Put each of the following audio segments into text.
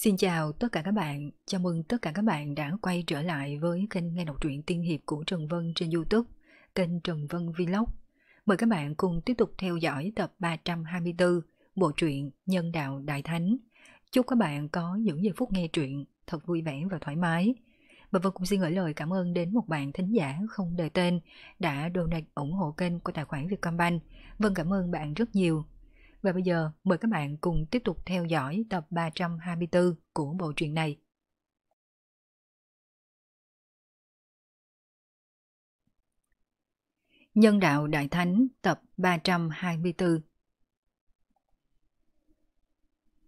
Xin chào tất cả các bạn, chào mừng tất cả các bạn đã quay trở lại với kênh nghe đọc truyện tiên hiệp của Trần Vân trên Youtube, kênh Trần Vân Vlog. Mời các bạn cùng tiếp tục theo dõi tập 324, bộ truyện Nhân Đạo Đại Thánh. Chúc các bạn có những giây phút nghe truyện thật vui vẻ và thoải mái. Và Vân cũng xin gửi lời cảm ơn đến một bạn thính giả không đề tên đã donate ủng hộ kênh của tài khoản Vietcombank. Vân cảm ơn bạn rất nhiều và bây giờ mời các bạn cùng tiếp tục theo dõi tập 324 của bộ truyện này. Nhân đạo Đại Thánh tập 324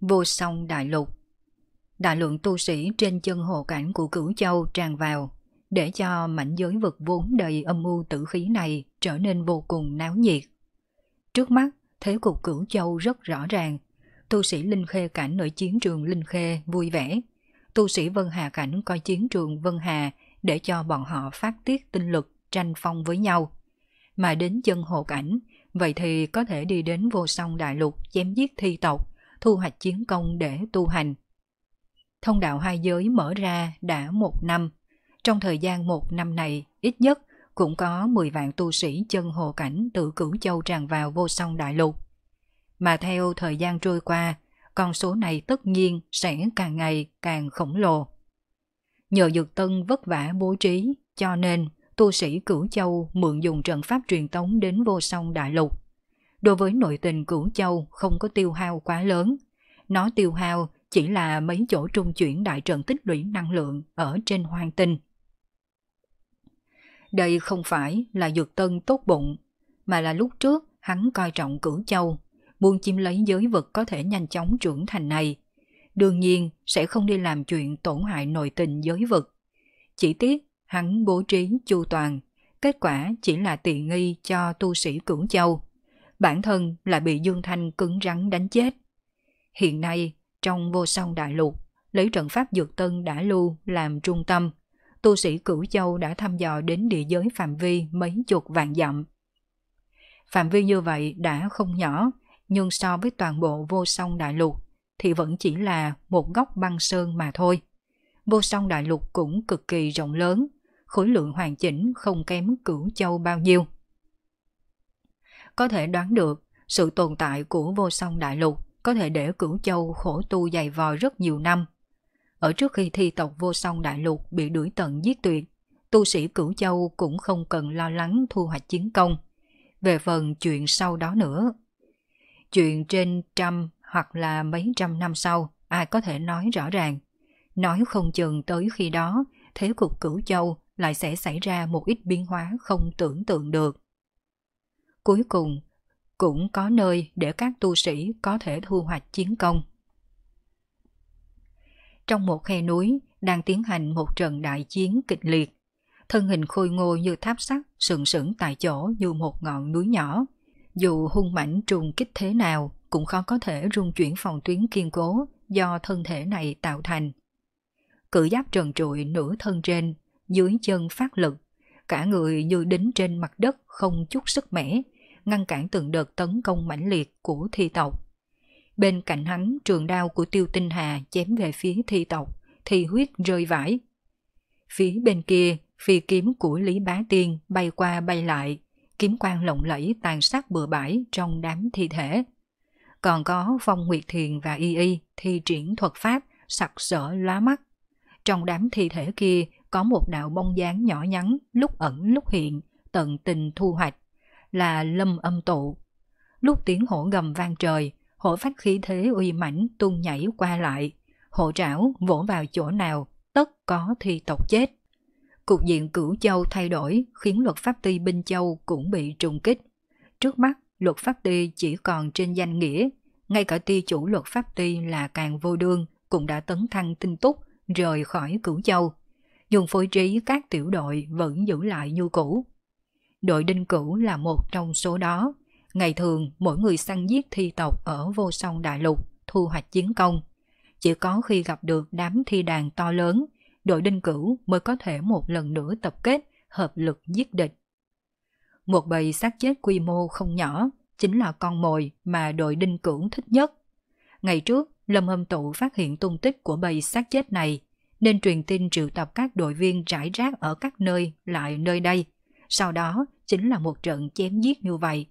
Vô song đại lục Đại lượng tu sĩ trên chân hồ cảnh của cửu châu tràn vào để cho mảnh giới vực vốn đầy âm mưu tử khí này trở nên vô cùng náo nhiệt. Trước mắt thế cục cửu châu rất rõ ràng. Tu sĩ Linh Khê Cảnh nội chiến trường Linh Khê vui vẻ. Tu sĩ Vân Hà Cảnh coi chiến trường Vân Hà để cho bọn họ phát tiết tinh lực tranh phong với nhau. Mà đến chân hồ cảnh, vậy thì có thể đi đến vô song đại lục chém giết thi tộc, thu hoạch chiến công để tu hành. Thông đạo hai giới mở ra đã một năm. Trong thời gian một năm này, ít nhất cũng có 10 vạn tu sĩ chân hồ cảnh từ cửu châu tràn vào vô song đại lục. Mà theo thời gian trôi qua, con số này tất nhiên sẽ càng ngày càng khổng lồ. Nhờ Dược Tân vất vả bố trí, cho nên tu sĩ Cửu Châu mượn dùng trận pháp truyền tống đến vô song đại lục. Đối với nội tình Cửu Châu không có tiêu hao quá lớn, nó tiêu hao chỉ là mấy chỗ trung chuyển đại trận tích lũy năng lượng ở trên hoang tinh. Đây không phải là dược tân tốt bụng, mà là lúc trước hắn coi trọng cửu châu, buôn chiếm lấy giới vật có thể nhanh chóng trưởng thành này. Đương nhiên sẽ không đi làm chuyện tổn hại nội tình giới vật. Chỉ tiếc hắn bố trí chu toàn, kết quả chỉ là tiện nghi cho tu sĩ cửu châu. Bản thân là bị Dương Thanh cứng rắn đánh chết. Hiện nay, trong vô song đại lục, lấy trận pháp dược tân đã lưu làm trung tâm, tu sĩ Cửu Châu đã thăm dò đến địa giới phạm vi mấy chục vạn dặm. Phạm vi như vậy đã không nhỏ, nhưng so với toàn bộ vô song đại lục thì vẫn chỉ là một góc băng sơn mà thôi. Vô song đại lục cũng cực kỳ rộng lớn, khối lượng hoàn chỉnh không kém Cửu Châu bao nhiêu. Có thể đoán được, sự tồn tại của vô song đại lục có thể để Cửu Châu khổ tu dày vò rất nhiều năm – ở trước khi thi tộc vô song đại lục bị đuổi tận giết tuyệt, tu sĩ cửu châu cũng không cần lo lắng thu hoạch chiến công. Về phần chuyện sau đó nữa, chuyện trên trăm hoặc là mấy trăm năm sau, ai có thể nói rõ ràng. Nói không chừng tới khi đó, thế cục cửu châu lại sẽ xảy ra một ít biến hóa không tưởng tượng được. Cuối cùng, cũng có nơi để các tu sĩ có thể thu hoạch chiến công trong một khe núi đang tiến hành một trận đại chiến kịch liệt. Thân hình khôi ngô như tháp sắt sừng sững tại chỗ như một ngọn núi nhỏ. Dù hung mảnh trùng kích thế nào cũng khó có thể rung chuyển phòng tuyến kiên cố do thân thể này tạo thành. Cử giáp trần trụi nửa thân trên, dưới chân phát lực, cả người như đính trên mặt đất không chút sức mẻ, ngăn cản từng đợt tấn công mãnh liệt của thi tộc. Bên cạnh hắn trường đao của tiêu tinh hà chém về phía thi tộc, thi huyết rơi vãi. Phía bên kia, phi kiếm của Lý Bá Tiên bay qua bay lại, kiếm quang lộng lẫy tàn sát bừa bãi trong đám thi thể. Còn có Phong Nguyệt Thiền và Y Y thi triển thuật pháp sặc sỡ lóa mắt. Trong đám thi thể kia có một đạo bông dáng nhỏ nhắn lúc ẩn lúc hiện, tận tình thu hoạch, là lâm âm tụ. Lúc tiếng hổ gầm vang trời, hổ phách khí thế uy mãnh tung nhảy qua lại, hộ trảo vỗ vào chỗ nào, tất có thi tộc chết. Cục diện cửu châu thay đổi khiến luật pháp ty Binh Châu cũng bị trùng kích. Trước mắt, luật pháp ty chỉ còn trên danh nghĩa, ngay cả ti chủ luật pháp ty là càng vô đương cũng đã tấn thăng tinh túc rời khỏi cửu châu. Dùng phối trí các tiểu đội vẫn giữ lại như cũ. Đội đinh cửu là một trong số đó. Ngày thường, mỗi người săn giết thi tộc ở vô song đại lục, thu hoạch chiến công. Chỉ có khi gặp được đám thi đàn to lớn, đội đinh cửu mới có thể một lần nữa tập kết, hợp lực giết địch. Một bầy xác chết quy mô không nhỏ chính là con mồi mà đội đinh cửu thích nhất. Ngày trước, Lâm Hâm Tụ phát hiện tung tích của bầy xác chết này, nên truyền tin triệu tập các đội viên rải rác ở các nơi lại nơi đây. Sau đó chính là một trận chém giết như vậy.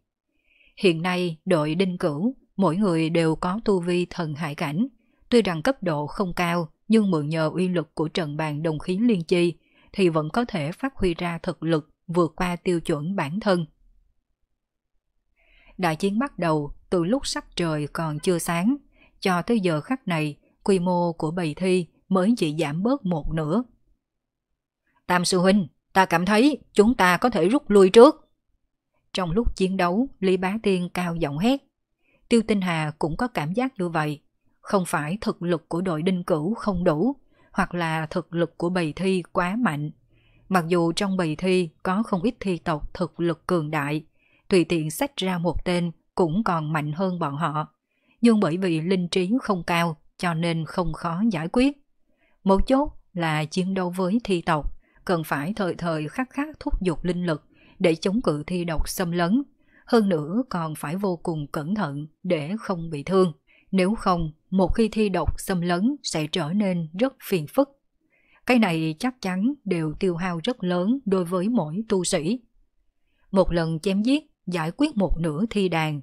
Hiện nay, đội đinh cửu, mỗi người đều có tu vi thần hải cảnh. Tuy rằng cấp độ không cao, nhưng mượn nhờ uy lực của trận bàn đồng khí liên chi, thì vẫn có thể phát huy ra thực lực vượt qua tiêu chuẩn bản thân. Đại chiến bắt đầu từ lúc sắp trời còn chưa sáng, cho tới giờ khắc này, quy mô của bầy thi mới chỉ giảm bớt một nửa. Tam sư huynh, ta cảm thấy chúng ta có thể rút lui trước. Trong lúc chiến đấu, Lý Bá Tiên cao giọng hét. Tiêu Tinh Hà cũng có cảm giác như vậy. Không phải thực lực của đội đinh cửu không đủ, hoặc là thực lực của bầy thi quá mạnh. Mặc dù trong bầy thi có không ít thi tộc thực lực cường đại, tùy tiện sách ra một tên cũng còn mạnh hơn bọn họ. Nhưng bởi vì linh trí không cao cho nên không khó giải quyết. Một chốt là chiến đấu với thi tộc, cần phải thời thời khắc khắc thúc giục linh lực để chống cự thi độc xâm lấn. Hơn nữa còn phải vô cùng cẩn thận để không bị thương. Nếu không, một khi thi độc xâm lấn sẽ trở nên rất phiền phức. Cái này chắc chắn đều tiêu hao rất lớn đối với mỗi tu sĩ. Một lần chém giết, giải quyết một nửa thi đàn,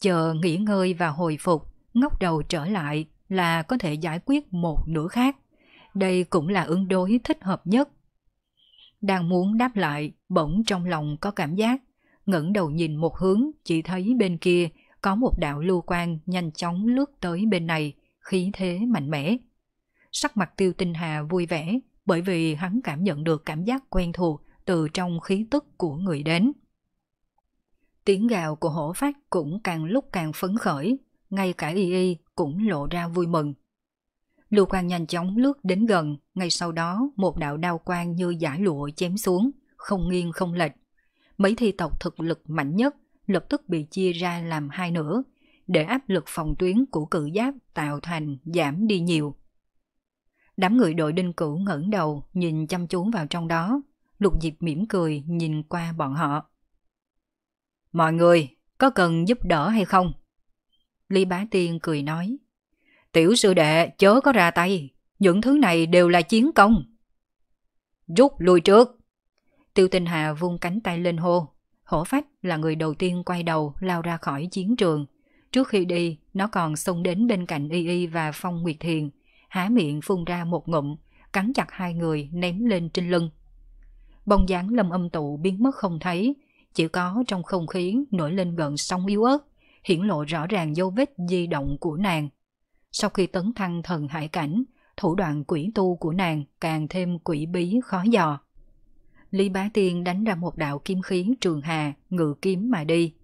chờ nghỉ ngơi và hồi phục, ngóc đầu trở lại là có thể giải quyết một nửa khác. Đây cũng là ứng đối thích hợp nhất đang muốn đáp lại, bỗng trong lòng có cảm giác, ngẩng đầu nhìn một hướng, chỉ thấy bên kia có một đạo lưu quang nhanh chóng lướt tới bên này, khí thế mạnh mẽ. Sắc mặt Tiêu Tinh Hà vui vẻ, bởi vì hắn cảm nhận được cảm giác quen thuộc từ trong khí tức của người đến. Tiếng gào của hổ phát cũng càng lúc càng phấn khởi, ngay cả y y cũng lộ ra vui mừng. Lưu Quang nhanh chóng lướt đến gần, ngay sau đó một đạo đao quang như giả lụa chém xuống, không nghiêng không lệch. Mấy thi tộc thực lực mạnh nhất lập tức bị chia ra làm hai nửa, để áp lực phòng tuyến của cự giáp tạo thành giảm đi nhiều. Đám người đội đinh cửu ngẩng đầu nhìn chăm chú vào trong đó, lục diệp mỉm cười nhìn qua bọn họ. Mọi người, có cần giúp đỡ hay không? Lý Bá Tiên cười nói tiểu sư đệ chớ có ra tay, những thứ này đều là chiến công. Rút lui trước. Tiêu Tinh Hà vung cánh tay lên hô. Hổ Phách là người đầu tiên quay đầu lao ra khỏi chiến trường. Trước khi đi, nó còn xông đến bên cạnh Y Y và Phong Nguyệt Thiền. Há miệng phun ra một ngụm, cắn chặt hai người ném lên trên lưng. Bông dáng lâm âm tụ biến mất không thấy, chỉ có trong không khí nổi lên gần sóng yếu ớt, hiển lộ rõ ràng dấu vết di động của nàng. Sau khi tấn thăng thần hải cảnh, thủ đoạn quỷ tu của nàng càng thêm quỷ bí khó dò. Lý Bá Tiên đánh ra một đạo kim khí trường hà, ngự kiếm mà đi.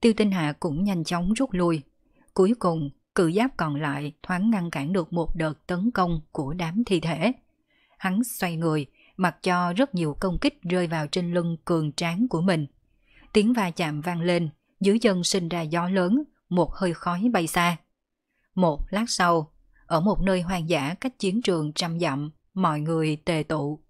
Tiêu Tinh Hà cũng nhanh chóng rút lui. Cuối cùng, cự giáp còn lại thoáng ngăn cản được một đợt tấn công của đám thi thể. Hắn xoay người, mặc cho rất nhiều công kích rơi vào trên lưng cường tráng của mình. Tiếng va chạm vang lên, dưới chân sinh ra gió lớn, một hơi khói bay xa. Một lát sau, ở một nơi hoang dã cách chiến trường trăm dặm, mọi người tề tụ.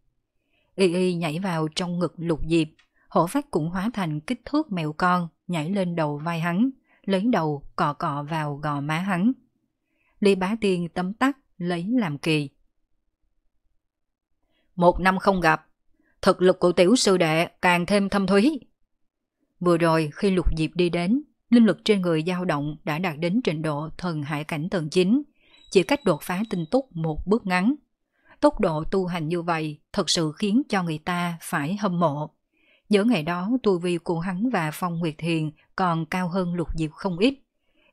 Y Y nhảy vào trong ngực lục diệp, hổ phách cũng hóa thành kích thước mèo con, nhảy lên đầu vai hắn, lấy đầu cọ cọ vào gò má hắn. Lý Bá Tiên tấm tắc lấy làm kỳ. Một năm không gặp, thực lực của tiểu sư đệ càng thêm thâm thúy. Vừa rồi khi lục diệp đi đến, linh lực trên người dao động đã đạt đến trình độ thần hải cảnh tầng 9, chỉ cách đột phá tinh túc một bước ngắn. Tốc độ tu hành như vậy thật sự khiến cho người ta phải hâm mộ. Nhớ ngày đó tu vi của hắn và Phong Nguyệt Thiền còn cao hơn lục diệp không ít.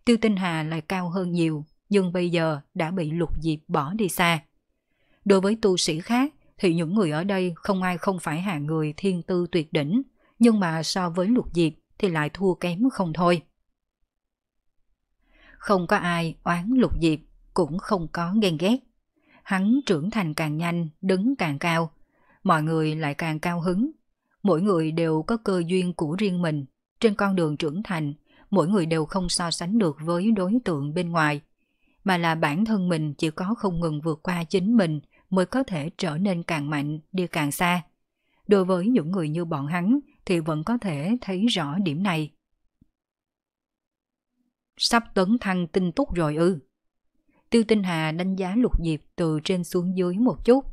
Tiêu Tinh Hà lại cao hơn nhiều, nhưng bây giờ đã bị lục diệp bỏ đi xa. Đối với tu sĩ khác, thì những người ở đây không ai không phải hạ người thiên tư tuyệt đỉnh, nhưng mà so với lục diệp thì lại thua kém không thôi. Không có ai oán lục diệp, cũng không có ghen ghét. Hắn trưởng thành càng nhanh, đứng càng cao. Mọi người lại càng cao hứng. Mỗi người đều có cơ duyên của riêng mình. Trên con đường trưởng thành, mỗi người đều không so sánh được với đối tượng bên ngoài. Mà là bản thân mình chỉ có không ngừng vượt qua chính mình mới có thể trở nên càng mạnh, đi càng xa. Đối với những người như bọn hắn thì vẫn có thể thấy rõ điểm này. Sắp tấn thăng tinh túc rồi ư. Tiêu Tinh Hà đánh giá Lục Diệp từ trên xuống dưới một chút.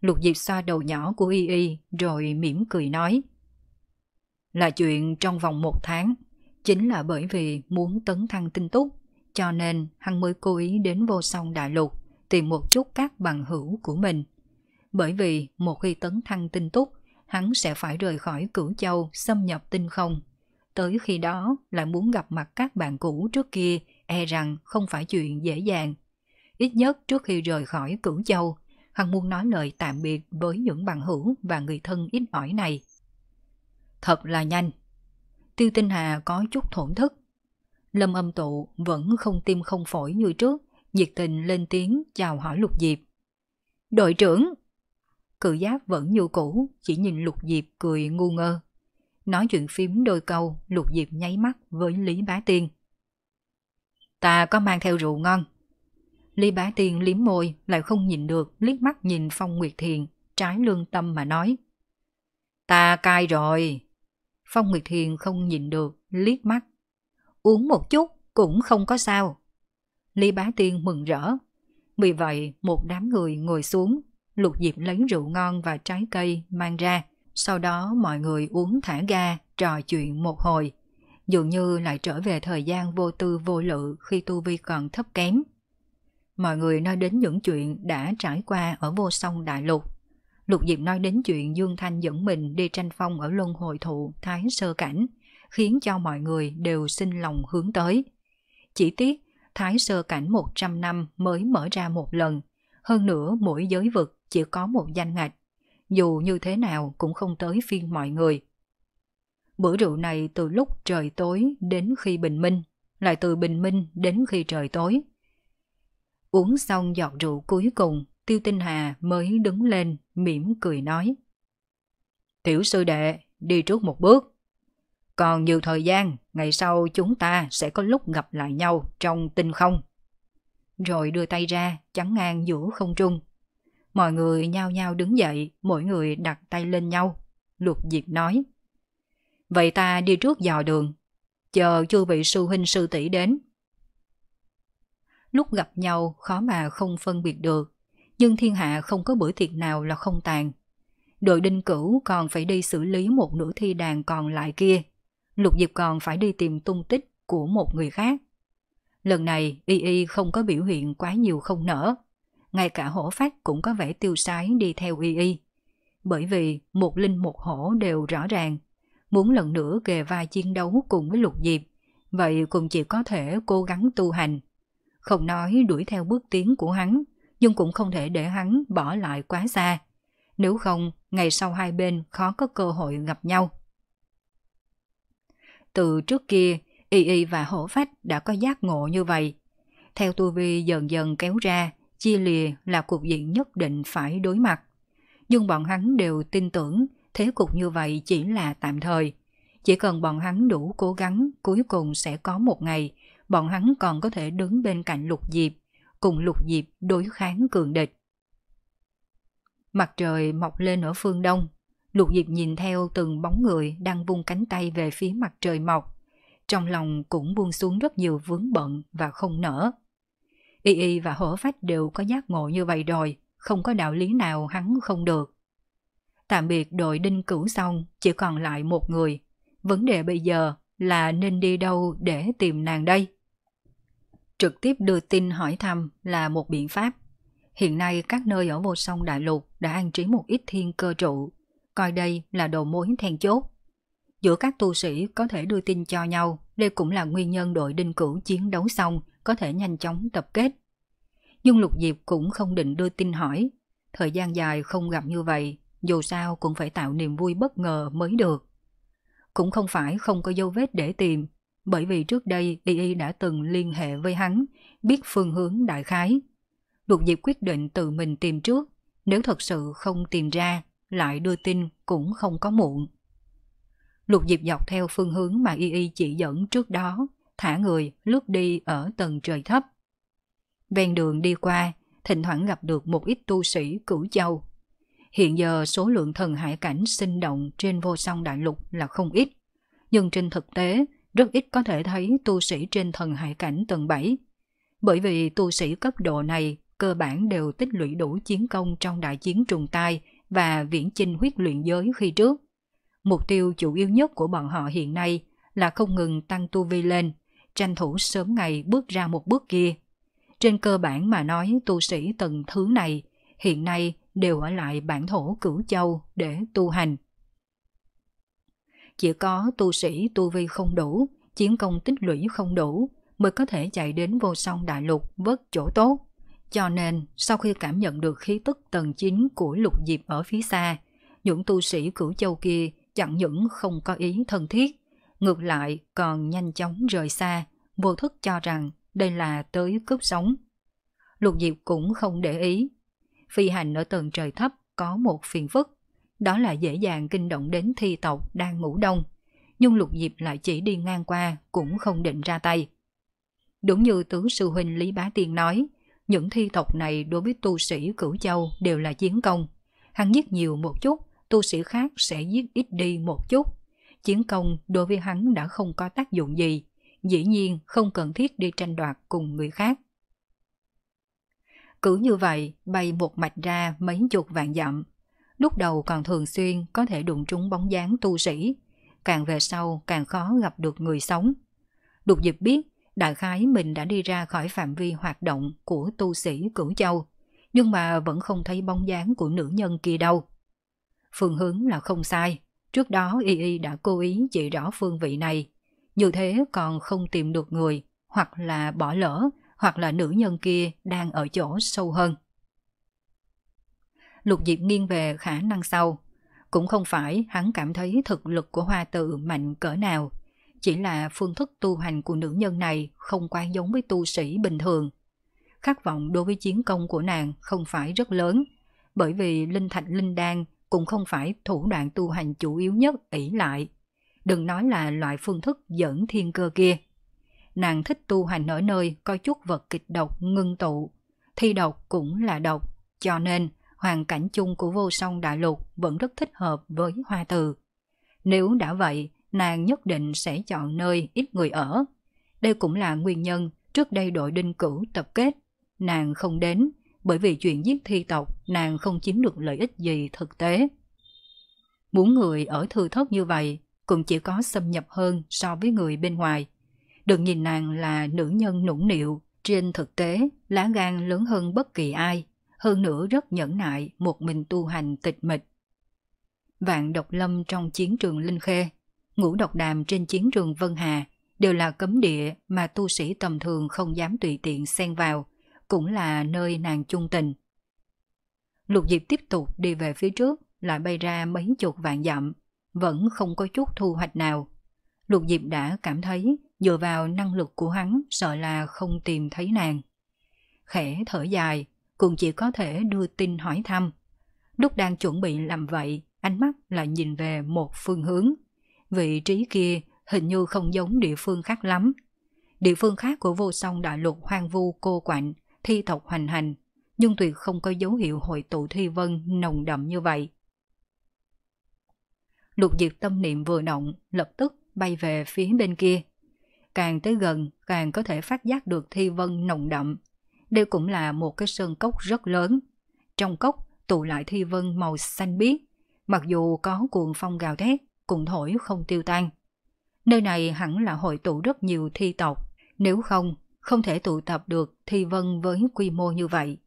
Lục Diệp xoa đầu nhỏ của Y Y rồi mỉm cười nói. Là chuyện trong vòng một tháng, chính là bởi vì muốn tấn thăng tinh túc, cho nên hắn mới cố ý đến vô song đại lục tìm một chút các bằng hữu của mình. Bởi vì một khi tấn thăng tinh túc, hắn sẽ phải rời khỏi cửu châu xâm nhập tinh không Tới khi đó lại muốn gặp mặt các bạn cũ trước kia e rằng không phải chuyện dễ dàng. Ít nhất trước khi rời khỏi Cửu Châu, Hằng muốn nói lời tạm biệt với những bạn hữu và người thân ít ỏi này. Thật là nhanh. Tiêu Tinh Hà có chút thổn thức. Lâm âm tụ vẫn không tim không phổi như trước, nhiệt tình lên tiếng chào hỏi Lục Diệp. Đội trưởng! Cự giáp vẫn như cũ, chỉ nhìn Lục Diệp cười ngu ngơ nói chuyện phím đôi câu, Lục Diệp nháy mắt với Lý Bá Tiên. Ta có mang theo rượu ngon. Lý Bá Tiên liếm môi lại không nhìn được, liếc mắt nhìn Phong Nguyệt Thiền, trái lương tâm mà nói. Ta cai rồi. Phong Nguyệt Thiền không nhìn được, liếc mắt. Uống một chút cũng không có sao. Lý Bá Tiên mừng rỡ. Vì vậy, một đám người ngồi xuống, Lục Diệp lấy rượu ngon và trái cây mang ra sau đó mọi người uống thả ga, trò chuyện một hồi. Dường như lại trở về thời gian vô tư vô lự khi tu vi còn thấp kém. Mọi người nói đến những chuyện đã trải qua ở vô sông đại lục. Lục Diệp nói đến chuyện Dương Thanh dẫn mình đi tranh phong ở luân hồi thụ Thái Sơ Cảnh, khiến cho mọi người đều sinh lòng hướng tới. Chỉ tiếc, Thái Sơ Cảnh 100 năm mới mở ra một lần, hơn nữa mỗi giới vực chỉ có một danh ngạch dù như thế nào cũng không tới phiên mọi người. Bữa rượu này từ lúc trời tối đến khi bình minh, lại từ bình minh đến khi trời tối. Uống xong giọt rượu cuối cùng, Tiêu Tinh Hà mới đứng lên, mỉm cười nói. Tiểu sư đệ, đi trước một bước. Còn nhiều thời gian, ngày sau chúng ta sẽ có lúc gặp lại nhau trong tinh không. Rồi đưa tay ra, chắn ngang giữa không trung. Mọi người nhao nhao đứng dậy, mỗi người đặt tay lên nhau. Lục Diệp nói. Vậy ta đi trước dò đường, chờ chư vị sư huynh sư tỷ đến. Lúc gặp nhau khó mà không phân biệt được, nhưng thiên hạ không có bữa tiệc nào là không tàn. Đội đinh cửu còn phải đi xử lý một nửa thi đàn còn lại kia. Lục Diệp còn phải đi tìm tung tích của một người khác. Lần này Y Y không có biểu hiện quá nhiều không nở, ngay cả hổ phách cũng có vẻ tiêu sái đi theo y y. Bởi vì một linh một hổ đều rõ ràng, muốn lần nữa kề vai chiến đấu cùng với lục diệp, vậy cũng chỉ có thể cố gắng tu hành. Không nói đuổi theo bước tiến của hắn, nhưng cũng không thể để hắn bỏ lại quá xa. Nếu không, ngày sau hai bên khó có cơ hội gặp nhau. Từ trước kia, Y Y và Hổ Phách đã có giác ngộ như vậy. Theo tu vi dần dần kéo ra, chia lìa là cục diện nhất định phải đối mặt. Nhưng bọn hắn đều tin tưởng thế cục như vậy chỉ là tạm thời. Chỉ cần bọn hắn đủ cố gắng, cuối cùng sẽ có một ngày, bọn hắn còn có thể đứng bên cạnh lục diệp, cùng lục diệp đối kháng cường địch. Mặt trời mọc lên ở phương đông, lục diệp nhìn theo từng bóng người đang vung cánh tay về phía mặt trời mọc. Trong lòng cũng buông xuống rất nhiều vướng bận và không nở. Y Y và Hổ Phách đều có giác ngộ như vậy rồi, không có đạo lý nào hắn không được. Tạm biệt đội đinh cửu xong, chỉ còn lại một người. Vấn đề bây giờ là nên đi đâu để tìm nàng đây? Trực tiếp đưa tin hỏi thăm là một biện pháp. Hiện nay các nơi ở vô sông đại lục đã an trí một ít thiên cơ trụ, coi đây là đồ mối then chốt. Giữa các tu sĩ có thể đưa tin cho nhau, đây cũng là nguyên nhân đội đinh cửu chiến đấu xong có thể nhanh chóng tập kết. Nhưng Lục Diệp cũng không định đưa tin hỏi, thời gian dài không gặp như vậy, dù sao cũng phải tạo niềm vui bất ngờ mới được. Cũng không phải không có dấu vết để tìm, bởi vì trước đây Y Y đã từng liên hệ với hắn, biết phương hướng đại khái. Lục Diệp quyết định tự mình tìm trước, nếu thật sự không tìm ra, lại đưa tin cũng không có muộn. Lục Diệp dọc theo phương hướng mà Y Y chỉ dẫn trước đó, thả người lướt đi ở tầng trời thấp. Ven đường đi qua, thỉnh thoảng gặp được một ít tu sĩ cửu châu. Hiện giờ số lượng thần hải cảnh sinh động trên vô song đại lục là không ít, nhưng trên thực tế rất ít có thể thấy tu sĩ trên thần hải cảnh tầng 7. Bởi vì tu sĩ cấp độ này cơ bản đều tích lũy đủ chiến công trong đại chiến trùng tai và viễn chinh huyết luyện giới khi trước. Mục tiêu chủ yếu nhất của bọn họ hiện nay là không ngừng tăng tu vi lên, tranh thủ sớm ngày bước ra một bước kia. Trên cơ bản mà nói tu sĩ từng thứ này hiện nay đều ở lại bản thổ cửu châu để tu hành. Chỉ có tu sĩ tu vi không đủ, chiến công tích lũy không đủ mới có thể chạy đến vô song đại lục vớt chỗ tốt. Cho nên, sau khi cảm nhận được khí tức tầng 9 của lục diệp ở phía xa, những tu sĩ cửu châu kia chẳng những không có ý thân thiết, ngược lại còn nhanh chóng rời xa, vô thức cho rằng đây là tới cướp sống. Lục Diệp cũng không để ý. Phi hành ở tầng trời thấp có một phiền phức, đó là dễ dàng kinh động đến thi tộc đang ngủ đông, nhưng Lục Diệp lại chỉ đi ngang qua cũng không định ra tay. Đúng như tứ sư huynh Lý Bá Tiên nói, những thi tộc này đối với tu sĩ cửu châu đều là chiến công. Hắn giết nhiều một chút, tu sĩ khác sẽ giết ít đi một chút chiến công đối với hắn đã không có tác dụng gì, dĩ nhiên không cần thiết đi tranh đoạt cùng người khác. Cứ như vậy, bay một mạch ra mấy chục vạn dặm. Lúc đầu còn thường xuyên có thể đụng trúng bóng dáng tu sĩ, càng về sau càng khó gặp được người sống. Đục dịp biết, đại khái mình đã đi ra khỏi phạm vi hoạt động của tu sĩ Cửu Châu, nhưng mà vẫn không thấy bóng dáng của nữ nhân kia đâu. Phương hướng là không sai, Trước đó Y Y đã cố ý chỉ rõ phương vị này. Như thế còn không tìm được người, hoặc là bỏ lỡ, hoặc là nữ nhân kia đang ở chỗ sâu hơn. Lục Diệp nghiêng về khả năng sau. Cũng không phải hắn cảm thấy thực lực của hoa tự mạnh cỡ nào, chỉ là phương thức tu hành của nữ nhân này không quá giống với tu sĩ bình thường. Khát vọng đối với chiến công của nàng không phải rất lớn, bởi vì linh thạch linh đan cũng không phải thủ đoạn tu hành chủ yếu nhất ỷ lại. Đừng nói là loại phương thức dẫn thiên cơ kia. Nàng thích tu hành ở nơi có chút vật kịch độc ngưng tụ. Thi độc cũng là độc, cho nên hoàn cảnh chung của vô song đại lục vẫn rất thích hợp với hoa từ. Nếu đã vậy, nàng nhất định sẽ chọn nơi ít người ở. Đây cũng là nguyên nhân trước đây đội đinh cử tập kết. Nàng không đến bởi vì chuyện giết thi tộc nàng không chiếm được lợi ích gì thực tế. Muốn người ở thư thất như vậy cũng chỉ có xâm nhập hơn so với người bên ngoài. Đừng nhìn nàng là nữ nhân nũng nịu, trên thực tế lá gan lớn hơn bất kỳ ai, hơn nữa rất nhẫn nại một mình tu hành tịch mịch. Vạn độc lâm trong chiến trường Linh Khê, ngũ độc đàm trên chiến trường Vân Hà đều là cấm địa mà tu sĩ tầm thường không dám tùy tiện xen vào – cũng là nơi nàng chung tình. Lục Diệp tiếp tục đi về phía trước, lại bay ra mấy chục vạn dặm, vẫn không có chút thu hoạch nào. Lục Diệp đã cảm thấy dựa vào năng lực của hắn sợ là không tìm thấy nàng. Khẽ thở dài, cũng chỉ có thể đưa tin hỏi thăm. Lúc đang chuẩn bị làm vậy, ánh mắt lại nhìn về một phương hướng. Vị trí kia hình như không giống địa phương khác lắm. Địa phương khác của vô song đại lục hoang vu cô quạnh, thi tộc hoành hành, nhưng tuyệt không có dấu hiệu hội tụ thi vân nồng đậm như vậy. Lục diệt tâm niệm vừa động, lập tức bay về phía bên kia. Càng tới gần, càng có thể phát giác được thi vân nồng đậm. Đây cũng là một cái sơn cốc rất lớn. Trong cốc tụ lại thi vân màu xanh biếc, mặc dù có cuồng phong gào thét, cũng thổi không tiêu tan. Nơi này hẳn là hội tụ rất nhiều thi tộc, nếu không không thể tụ tập được thi vân với quy mô như vậy.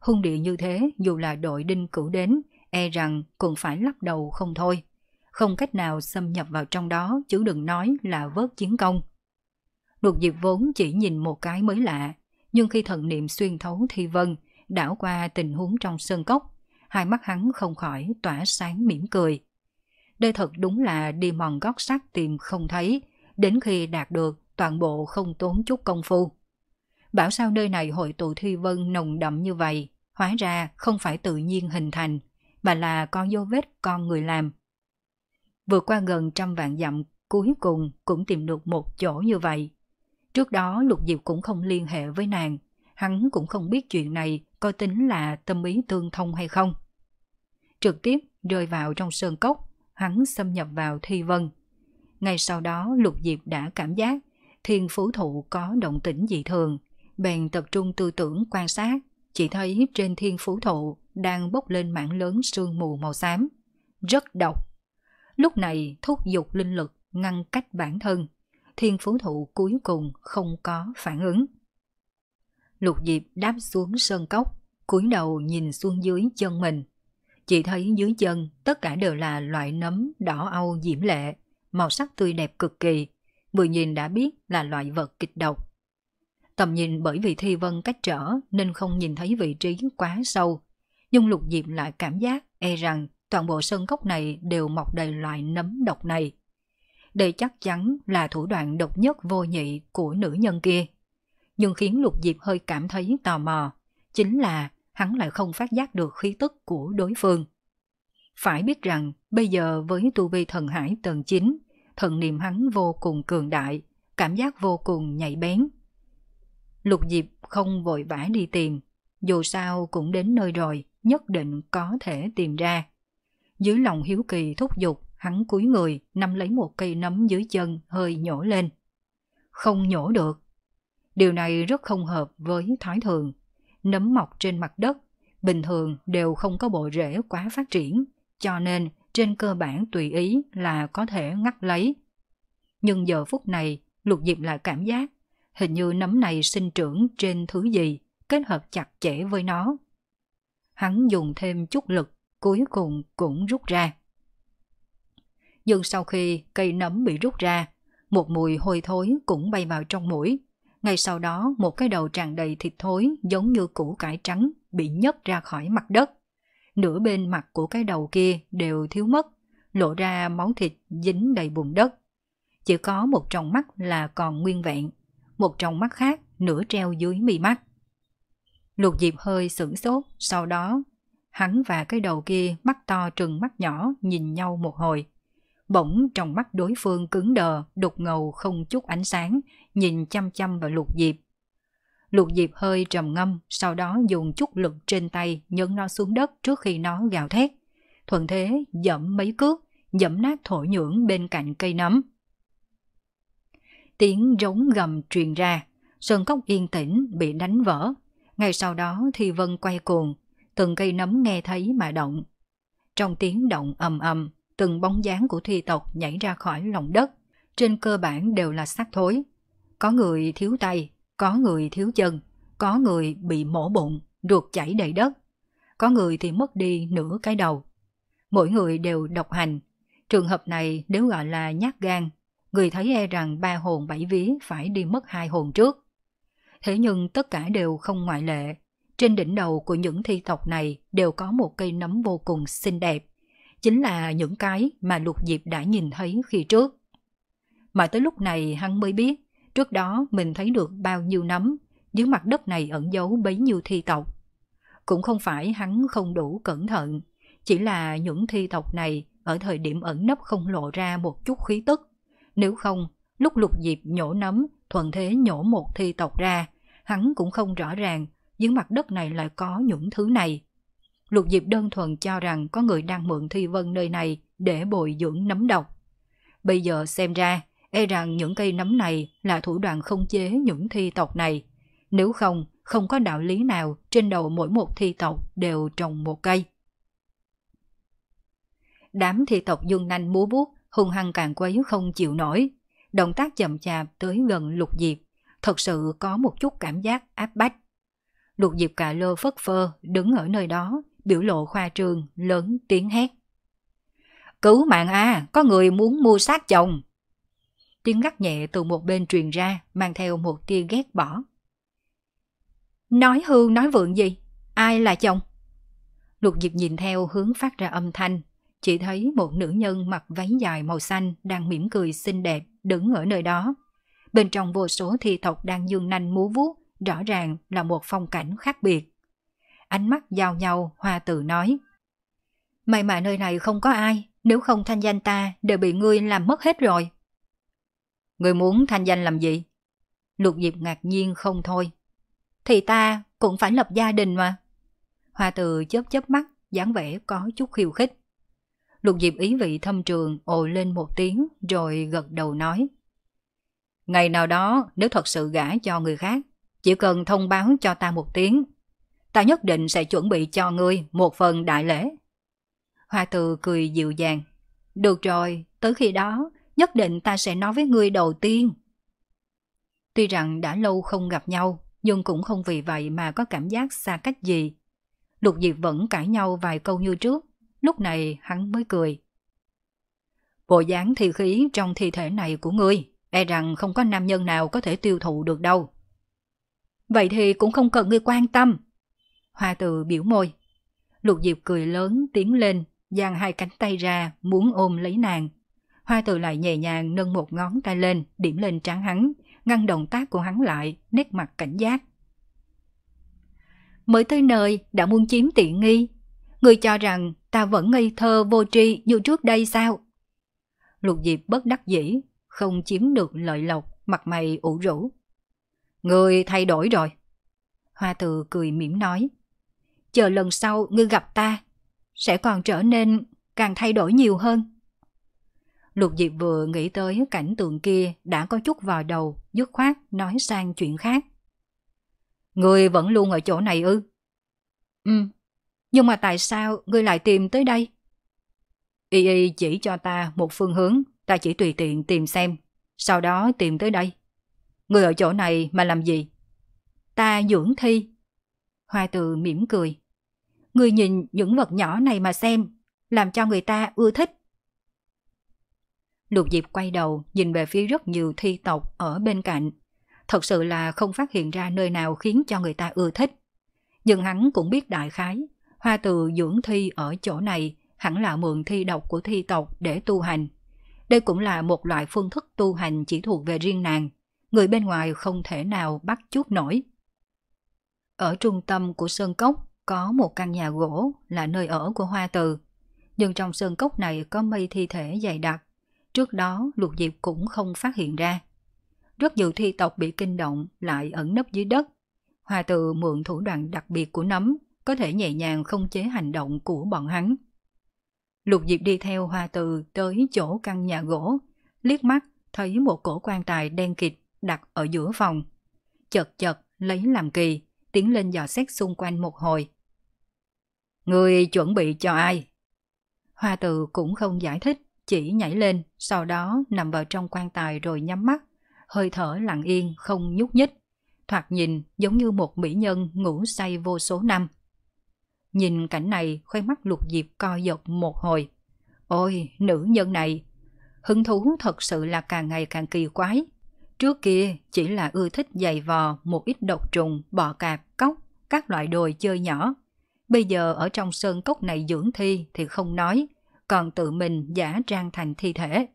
Hung địa như thế dù là đội đinh cử đến, e rằng cũng phải lắc đầu không thôi. Không cách nào xâm nhập vào trong đó chứ đừng nói là vớt chiến công. Lục Diệp vốn chỉ nhìn một cái mới lạ, nhưng khi thần niệm xuyên thấu thi vân, đảo qua tình huống trong sơn cốc, hai mắt hắn không khỏi tỏa sáng mỉm cười. Đây thật đúng là đi mòn gót sắt tìm không thấy, đến khi đạt được toàn bộ không tốn chút công phu. Bảo sao nơi này hội tụ thi vân nồng đậm như vậy, hóa ra không phải tự nhiên hình thành, mà là con dấu vết con người làm. Vượt qua gần trăm vạn dặm, cuối cùng cũng tìm được một chỗ như vậy. Trước đó Lục Diệp cũng không liên hệ với nàng, hắn cũng không biết chuyện này có tính là tâm ý tương thông hay không. Trực tiếp rơi vào trong sơn cốc, hắn xâm nhập vào thi vân. Ngay sau đó Lục Diệp đã cảm giác thiên phú thụ có động tĩnh dị thường, bèn tập trung tư tưởng quan sát, chỉ thấy trên thiên phú thụ đang bốc lên mảng lớn sương mù màu xám. Rất độc. Lúc này thúc giục linh lực ngăn cách bản thân, thiên phú thụ cuối cùng không có phản ứng. Lục Diệp đáp xuống sơn cốc, cúi đầu nhìn xuống dưới chân mình. Chỉ thấy dưới chân tất cả đều là loại nấm đỏ âu diễm lệ, màu sắc tươi đẹp cực kỳ, vừa nhìn đã biết là loại vật kịch độc. Tầm nhìn bởi vì thi vân cách trở nên không nhìn thấy vị trí quá sâu. Nhưng lục diệp lại cảm giác e rằng toàn bộ sơn cốc này đều mọc đầy loại nấm độc này. Đây chắc chắn là thủ đoạn độc nhất vô nhị của nữ nhân kia. Nhưng khiến lục diệp hơi cảm thấy tò mò, chính là hắn lại không phát giác được khí tức của đối phương. Phải biết rằng, bây giờ với tu vi thần hải tầng 9, thần niệm hắn vô cùng cường đại, cảm giác vô cùng nhạy bén, Lục Diệp không vội vã đi tìm, dù sao cũng đến nơi rồi, nhất định có thể tìm ra. Dưới lòng hiếu kỳ thúc giục, hắn cúi người nắm lấy một cây nấm dưới chân hơi nhổ lên. Không nhổ được. Điều này rất không hợp với thói thường. Nấm mọc trên mặt đất, bình thường đều không có bộ rễ quá phát triển, cho nên trên cơ bản tùy ý là có thể ngắt lấy. Nhưng giờ phút này, Lục Diệp lại cảm giác Hình như nấm này sinh trưởng trên thứ gì, kết hợp chặt chẽ với nó. Hắn dùng thêm chút lực, cuối cùng cũng rút ra. Nhưng sau khi cây nấm bị rút ra, một mùi hôi thối cũng bay vào trong mũi. Ngay sau đó một cái đầu tràn đầy thịt thối giống như củ cải trắng bị nhấc ra khỏi mặt đất. Nửa bên mặt của cái đầu kia đều thiếu mất, lộ ra máu thịt dính đầy bùn đất. Chỉ có một tròng mắt là còn nguyên vẹn một trong mắt khác nửa treo dưới mi mắt. Lục Diệp hơi sửng sốt, sau đó hắn và cái đầu kia mắt to trừng mắt nhỏ nhìn nhau một hồi. Bỗng trong mắt đối phương cứng đờ, đục ngầu không chút ánh sáng, nhìn chăm chăm vào Lục Diệp. Lục Diệp hơi trầm ngâm, sau đó dùng chút lực trên tay nhấn nó xuống đất trước khi nó gào thét. Thuận thế dẫm mấy cước, dẫm nát thổ nhưỡng bên cạnh cây nấm tiếng rống gầm truyền ra, sơn cốc yên tĩnh bị đánh vỡ. Ngay sau đó thì vân quay cuồng, từng cây nấm nghe thấy mà động. Trong tiếng động ầm ầm, từng bóng dáng của thi tộc nhảy ra khỏi lòng đất, trên cơ bản đều là xác thối. Có người thiếu tay, có người thiếu chân, có người bị mổ bụng, ruột chảy đầy đất, có người thì mất đi nửa cái đầu. Mỗi người đều độc hành, trường hợp này nếu gọi là nhát gan người thấy e rằng ba hồn bảy vía phải đi mất hai hồn trước. Thế nhưng tất cả đều không ngoại lệ. Trên đỉnh đầu của những thi tộc này đều có một cây nấm vô cùng xinh đẹp. Chính là những cái mà Lục Diệp đã nhìn thấy khi trước. Mà tới lúc này hắn mới biết, trước đó mình thấy được bao nhiêu nấm, dưới mặt đất này ẩn giấu bấy nhiêu thi tộc. Cũng không phải hắn không đủ cẩn thận, chỉ là những thi tộc này ở thời điểm ẩn nấp không lộ ra một chút khí tức nếu không, lúc lục diệp nhổ nấm, thuận thế nhổ một thi tộc ra, hắn cũng không rõ ràng dưới mặt đất này lại có những thứ này. Lục diệp đơn thuần cho rằng có người đang mượn thi vân nơi này để bồi dưỡng nấm độc. Bây giờ xem ra, e rằng những cây nấm này là thủ đoạn không chế những thi tộc này. Nếu không, không có đạo lý nào trên đầu mỗi một thi tộc đều trồng một cây. Đám thi tộc dương nanh múa vuốt hung hăng càng quấy không chịu nổi, động tác chậm chạp tới gần lục diệp, thật sự có một chút cảm giác áp bách. Lục diệp cà lơ phất phơ đứng ở nơi đó, biểu lộ khoa trương, lớn tiếng hét. Cứu mạng à, có người muốn mua xác chồng. Tiếng gắt nhẹ từ một bên truyền ra, mang theo một tia ghét bỏ. Nói hư nói vượng gì? Ai là chồng? Lục Diệp nhìn theo hướng phát ra âm thanh, chỉ thấy một nữ nhân mặc váy dài màu xanh đang mỉm cười xinh đẹp đứng ở nơi đó. Bên trong vô số thi tộc đang dương nanh múa vuốt, rõ ràng là một phong cảnh khác biệt. Ánh mắt giao nhau, hoa tử nói. May mà nơi này không có ai, nếu không thanh danh ta đều bị ngươi làm mất hết rồi. Ngươi muốn thanh danh làm gì? Lục Diệp ngạc nhiên không thôi. Thì ta cũng phải lập gia đình mà. Hoa từ chớp chớp mắt, dáng vẻ có chút khiêu khích. Lục Diệp ý vị thâm trường ồ lên một tiếng rồi gật đầu nói. Ngày nào đó nếu thật sự gả cho người khác, chỉ cần thông báo cho ta một tiếng. Ta nhất định sẽ chuẩn bị cho ngươi một phần đại lễ. Hoa từ cười dịu dàng. Được rồi, tới khi đó nhất định ta sẽ nói với ngươi đầu tiên. Tuy rằng đã lâu không gặp nhau, nhưng cũng không vì vậy mà có cảm giác xa cách gì. Lục Diệp vẫn cãi nhau vài câu như trước, lúc này hắn mới cười. Bộ dáng thi khí trong thi thể này của ngươi, e rằng không có nam nhân nào có thể tiêu thụ được đâu. Vậy thì cũng không cần ngươi quan tâm. Hoa từ biểu môi. Lục Diệp cười lớn tiến lên, giang hai cánh tay ra, muốn ôm lấy nàng. Hoa từ lại nhẹ nhàng nâng một ngón tay lên, điểm lên trán hắn, ngăn động tác của hắn lại, nét mặt cảnh giác. Mới tới nơi đã muốn chiếm tiện nghi. Người cho rằng ta vẫn ngây thơ vô tri như trước đây sao? Lục Diệp bất đắc dĩ, không chiếm được lợi lộc, mặt mày ủ rũ. Người thay đổi rồi. Hoa từ cười mỉm nói. Chờ lần sau ngươi gặp ta, sẽ còn trở nên càng thay đổi nhiều hơn. Lục Diệp vừa nghĩ tới cảnh tượng kia đã có chút vào đầu, dứt khoát nói sang chuyện khác. Người vẫn luôn ở chỗ này ư? Ừ, nhưng mà tại sao ngươi lại tìm tới đây? Y Y chỉ cho ta một phương hướng, ta chỉ tùy tiện tìm xem, sau đó tìm tới đây. Ngươi ở chỗ này mà làm gì? Ta dưỡng thi. Hoa từ mỉm cười. Ngươi nhìn những vật nhỏ này mà xem, làm cho người ta ưa thích. Lục Diệp quay đầu nhìn về phía rất nhiều thi tộc ở bên cạnh. Thật sự là không phát hiện ra nơi nào khiến cho người ta ưa thích. Nhưng hắn cũng biết đại khái hoa tự dưỡng thi ở chỗ này hẳn là mượn thi độc của thi tộc để tu hành. Đây cũng là một loại phương thức tu hành chỉ thuộc về riêng nàng, người bên ngoài không thể nào bắt chuốt nổi. Ở trung tâm của Sơn Cốc có một căn nhà gỗ là nơi ở của Hoa Từ. Nhưng trong Sơn Cốc này có mây thi thể dày đặc, trước đó luộc diệp cũng không phát hiện ra. Rất nhiều thi tộc bị kinh động lại ẩn nấp dưới đất. Hoa Từ mượn thủ đoạn đặc biệt của nấm có thể nhẹ nhàng không chế hành động của bọn hắn. Lục Diệp đi theo Hoa Từ tới chỗ căn nhà gỗ, liếc mắt thấy một cổ quan tài đen kịt đặt ở giữa phòng. Chật chật lấy làm kỳ, tiến lên dò xét xung quanh một hồi. Người chuẩn bị cho ai? Hoa Từ cũng không giải thích, chỉ nhảy lên, sau đó nằm vào trong quan tài rồi nhắm mắt, hơi thở lặng yên không nhúc nhích thoạt nhìn giống như một mỹ nhân ngủ say vô số năm. Nhìn cảnh này, khoe mắt lục diệp co giật một hồi. Ôi, nữ nhân này! Hứng thú thật sự là càng ngày càng kỳ quái. Trước kia chỉ là ưa thích giày vò một ít độc trùng, bọ cạp, cóc, các loại đồ chơi nhỏ. Bây giờ ở trong sơn cốc này dưỡng thi thì không nói, còn tự mình giả trang thành thi thể.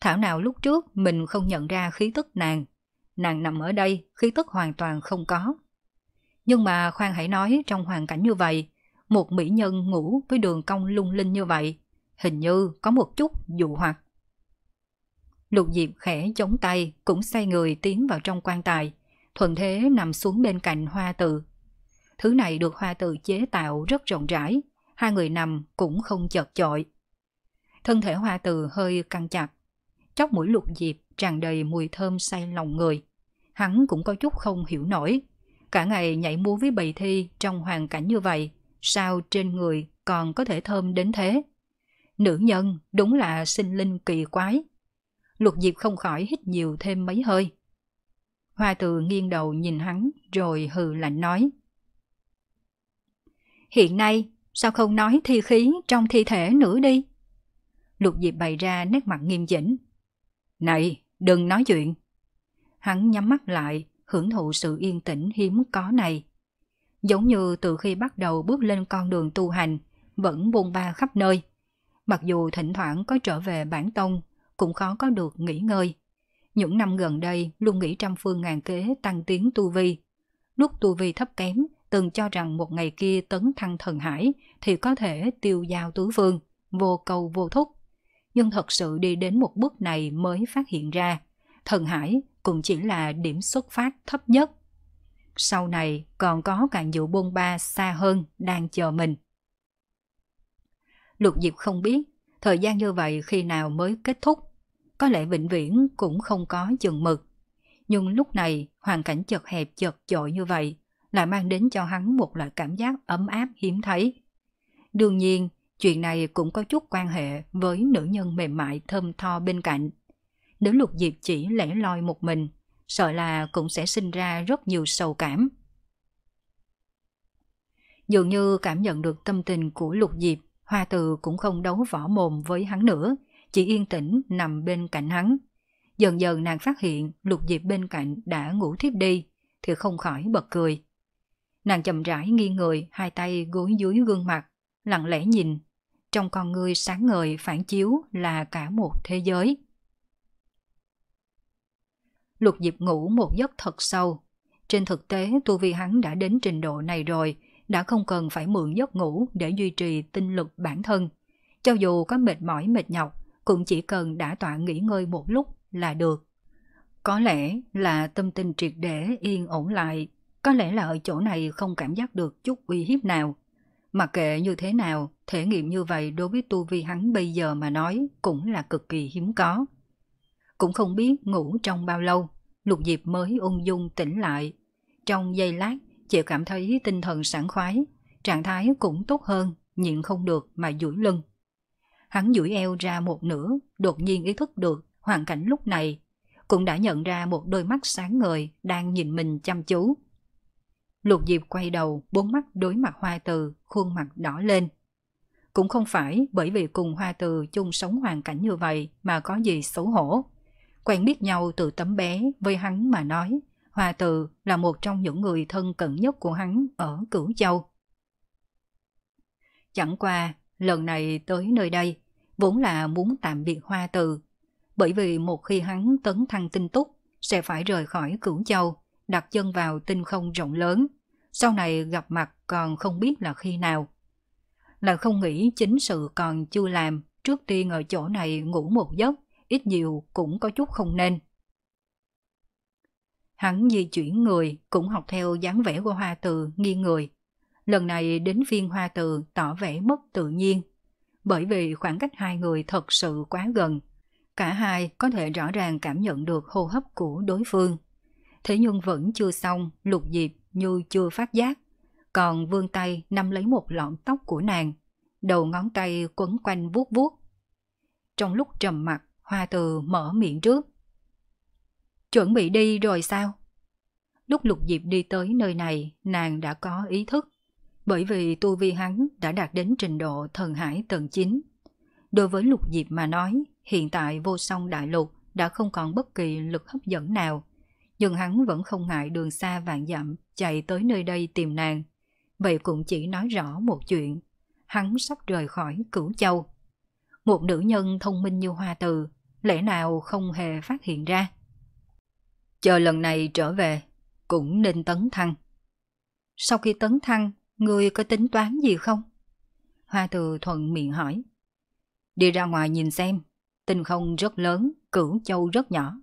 Thảo nào lúc trước mình không nhận ra khí tức nàng. Nàng nằm ở đây, khí tức hoàn toàn không có. Nhưng mà khoan hãy nói trong hoàn cảnh như vậy, một mỹ nhân ngủ với đường cong lung linh như vậy, hình như có một chút dụ hoặc. Lục Diệp khẽ chống tay, cũng xoay người tiến vào trong quan tài, thuận thế nằm xuống bên cạnh hoa tự. Thứ này được hoa tự chế tạo rất rộng rãi, hai người nằm cũng không chật chội. Thân thể hoa tự hơi căng chặt, chóc mũi Lục Diệp tràn đầy mùi thơm say lòng người. Hắn cũng có chút không hiểu nổi, cả ngày nhảy múa với bầy thi trong hoàn cảnh như vậy, sao trên người còn có thể thơm đến thế? Nữ nhân đúng là sinh linh kỳ quái. Luật Diệp không khỏi hít nhiều thêm mấy hơi. Hoa Từ nghiêng đầu nhìn hắn rồi hừ lạnh nói. Hiện nay, sao không nói thi khí trong thi thể nữa đi? Luật Diệp bày ra nét mặt nghiêm chỉnh. Này, đừng nói chuyện. Hắn nhắm mắt lại, hưởng thụ sự yên tĩnh hiếm có này giống như từ khi bắt đầu bước lên con đường tu hành, vẫn buông ba khắp nơi. Mặc dù thỉnh thoảng có trở về bản tông, cũng khó có được nghỉ ngơi. Những năm gần đây luôn nghĩ trăm phương ngàn kế tăng tiến tu vi. Lúc tu vi thấp kém, từng cho rằng một ngày kia tấn thăng thần hải thì có thể tiêu giao tứ phương, vô cầu vô thúc. Nhưng thật sự đi đến một bước này mới phát hiện ra, thần hải cũng chỉ là điểm xuất phát thấp nhất sau này còn có càng vụ bôn ba xa hơn đang chờ mình. Lục Diệp không biết thời gian như vậy khi nào mới kết thúc. Có lẽ vĩnh viễn cũng không có chừng mực. Nhưng lúc này hoàn cảnh chật hẹp chật chội như vậy lại mang đến cho hắn một loại cảm giác ấm áp hiếm thấy. Đương nhiên, chuyện này cũng có chút quan hệ với nữ nhân mềm mại thơm tho bên cạnh. Nếu Lục Diệp chỉ lẻ loi một mình, sợ là cũng sẽ sinh ra rất nhiều sầu cảm. Dường như cảm nhận được tâm tình của lục diệp, hoa từ cũng không đấu võ mồm với hắn nữa, chỉ yên tĩnh nằm bên cạnh hắn. Dần dần nàng phát hiện lục diệp bên cạnh đã ngủ thiếp đi, thì không khỏi bật cười. Nàng chậm rãi nghiêng người, hai tay gối dưới gương mặt, lặng lẽ nhìn. Trong con người sáng ngời phản chiếu là cả một thế giới. Lục Diệp ngủ một giấc thật sâu. Trên thực tế, tu vi hắn đã đến trình độ này rồi, đã không cần phải mượn giấc ngủ để duy trì tinh lực bản thân. Cho dù có mệt mỏi mệt nhọc, cũng chỉ cần đã tọa nghỉ ngơi một lúc là được. Có lẽ là tâm tình triệt để yên ổn lại, có lẽ là ở chỗ này không cảm giác được chút uy hiếp nào. Mặc kệ như thế nào, thể nghiệm như vậy đối với tu vi hắn bây giờ mà nói cũng là cực kỳ hiếm có. Cũng không biết ngủ trong bao lâu, lục diệp mới ung dung tỉnh lại. Trong giây lát, chị cảm thấy tinh thần sảng khoái, trạng thái cũng tốt hơn, nhịn không được mà duỗi lưng. Hắn duỗi eo ra một nửa, đột nhiên ý thức được hoàn cảnh lúc này, cũng đã nhận ra một đôi mắt sáng ngời đang nhìn mình chăm chú. Lục Diệp quay đầu, bốn mắt đối mặt Hoa Từ, khuôn mặt đỏ lên. Cũng không phải bởi vì cùng Hoa Từ chung sống hoàn cảnh như vậy mà có gì xấu hổ quen biết nhau từ tấm bé với hắn mà nói, Hòa Từ là một trong những người thân cận nhất của hắn ở Cửu Châu. Chẳng qua, lần này tới nơi đây, vốn là muốn tạm biệt Hoa Từ, bởi vì một khi hắn tấn thăng tinh túc, sẽ phải rời khỏi Cửu Châu, đặt chân vào tinh không rộng lớn, sau này gặp mặt còn không biết là khi nào. Là không nghĩ chính sự còn chưa làm, trước tiên ở chỗ này ngủ một giấc ít nhiều cũng có chút không nên. Hắn di chuyển người cũng học theo dáng vẻ của hoa từ nghiêng người. Lần này đến phiên hoa từ tỏ vẻ mất tự nhiên. Bởi vì khoảng cách hai người thật sự quá gần. Cả hai có thể rõ ràng cảm nhận được hô hấp của đối phương. Thế nhưng vẫn chưa xong, lục diệp như chưa phát giác. Còn vương tay nắm lấy một lọn tóc của nàng. Đầu ngón tay quấn quanh vuốt vuốt. Trong lúc trầm mặt, Hoa từ mở miệng trước. Chuẩn bị đi rồi sao? Lúc lục diệp đi tới nơi này, nàng đã có ý thức. Bởi vì tu vi hắn đã đạt đến trình độ thần hải tầng 9. Đối với lục diệp mà nói, hiện tại vô song đại lục đã không còn bất kỳ lực hấp dẫn nào. Nhưng hắn vẫn không ngại đường xa vạn dặm chạy tới nơi đây tìm nàng. Vậy cũng chỉ nói rõ một chuyện. Hắn sắp rời khỏi cửu châu. Một nữ nhân thông minh như hoa từ lẽ nào không hề phát hiện ra. Chờ lần này trở về, cũng nên tấn thăng. Sau khi tấn thăng, ngươi có tính toán gì không? Hoa từ thuận miệng hỏi. Đi ra ngoài nhìn xem, tinh không rất lớn, cửu châu rất nhỏ.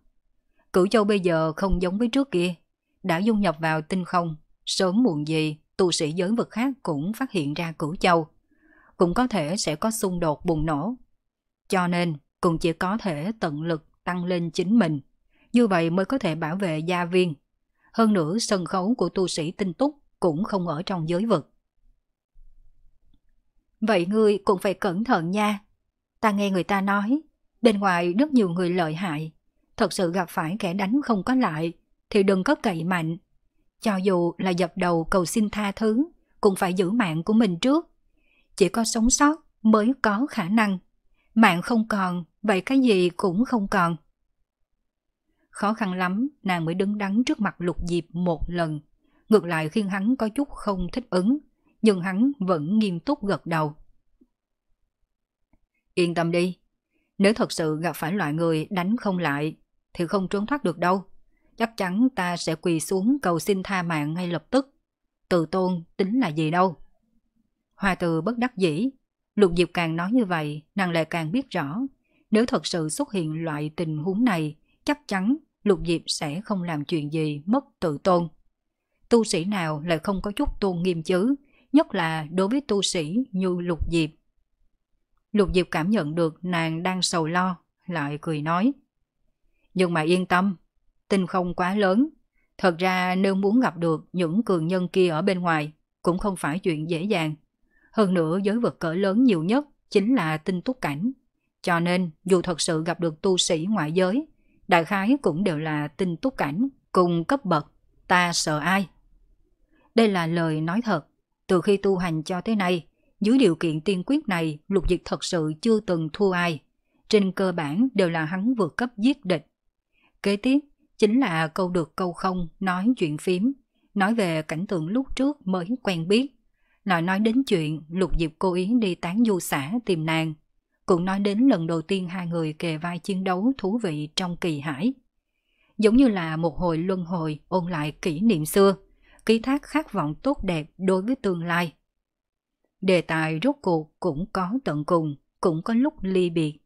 Cửu châu bây giờ không giống với trước kia, đã dung nhập vào tinh không, sớm muộn gì tu sĩ giới vực khác cũng phát hiện ra cửu châu. Cũng có thể sẽ có xung đột bùng nổ. Cho nên, cũng chỉ có thể tận lực tăng lên chính mình. Như vậy mới có thể bảo vệ gia viên. Hơn nữa sân khấu của tu sĩ tinh túc cũng không ở trong giới vực. Vậy ngươi cũng phải cẩn thận nha. Ta nghe người ta nói, bên ngoài rất nhiều người lợi hại. Thật sự gặp phải kẻ đánh không có lại, thì đừng có cậy mạnh. Cho dù là dập đầu cầu xin tha thứ, cũng phải giữ mạng của mình trước. Chỉ có sống sót mới có khả năng. Mạng không còn vậy cái gì cũng không còn. Khó khăn lắm, nàng mới đứng đắn trước mặt lục diệp một lần. Ngược lại khiến hắn có chút không thích ứng, nhưng hắn vẫn nghiêm túc gật đầu. Yên tâm đi, nếu thật sự gặp phải loại người đánh không lại, thì không trốn thoát được đâu. Chắc chắn ta sẽ quỳ xuống cầu xin tha mạng ngay lập tức. Từ tôn tính là gì đâu. Hòa từ bất đắc dĩ, lục diệp càng nói như vậy, nàng lại càng biết rõ nếu thật sự xuất hiện loại tình huống này, chắc chắn Lục Diệp sẽ không làm chuyện gì mất tự tôn. Tu sĩ nào lại không có chút tôn nghiêm chứ, nhất là đối với tu sĩ như Lục Diệp. Lục Diệp cảm nhận được nàng đang sầu lo, lại cười nói. Nhưng mà yên tâm, tinh không quá lớn. Thật ra nếu muốn gặp được những cường nhân kia ở bên ngoài cũng không phải chuyện dễ dàng. Hơn nữa giới vật cỡ lớn nhiều nhất chính là tinh túc cảnh. Cho nên, dù thật sự gặp được tu sĩ ngoại giới, đại khái cũng đều là tinh túc cảnh, cùng cấp bậc, ta sợ ai. Đây là lời nói thật, từ khi tu hành cho tới nay, dưới điều kiện tiên quyết này, lục diệt thật sự chưa từng thua ai. Trên cơ bản đều là hắn vượt cấp giết địch. Kế tiếp, chính là câu được câu không nói chuyện phím, nói về cảnh tượng lúc trước mới quen biết. Lại nói đến chuyện lục diệp cố ý đi tán du xã tìm nàng, cũng nói đến lần đầu tiên hai người kề vai chiến đấu thú vị trong kỳ hải. Giống như là một hồi luân hồi ôn lại kỷ niệm xưa, ký thác khát vọng tốt đẹp đối với tương lai. Đề tài rốt cuộc cũng có tận cùng, cũng có lúc ly biệt.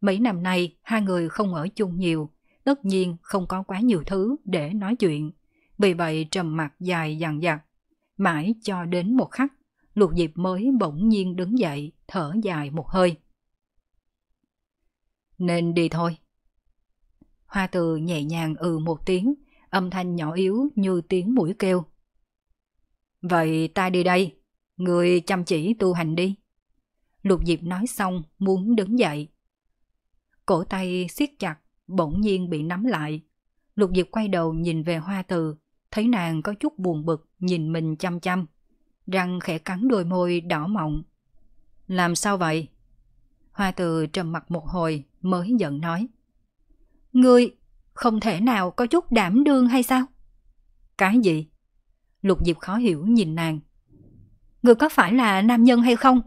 Mấy năm nay, hai người không ở chung nhiều, tất nhiên không có quá nhiều thứ để nói chuyện. Vì vậy trầm mặt dài dằn dặt, mãi cho đến một khắc, luộc dịp mới bỗng nhiên đứng dậy, thở dài một hơi. Nên đi thôi. Hoa từ nhẹ nhàng ừ một tiếng, âm thanh nhỏ yếu như tiếng mũi kêu. Vậy ta đi đây, người chăm chỉ tu hành đi. Lục Diệp nói xong muốn đứng dậy. Cổ tay siết chặt, bỗng nhiên bị nắm lại. Lục Diệp quay đầu nhìn về hoa từ, thấy nàng có chút buồn bực nhìn mình chăm chăm. Răng khẽ cắn đôi môi đỏ mọng. Làm sao vậy? Hoa từ trầm mặt một hồi mới giận nói. Ngươi không thể nào có chút đảm đương hay sao? Cái gì? Lục Diệp khó hiểu nhìn nàng. Ngươi có phải là nam nhân hay không?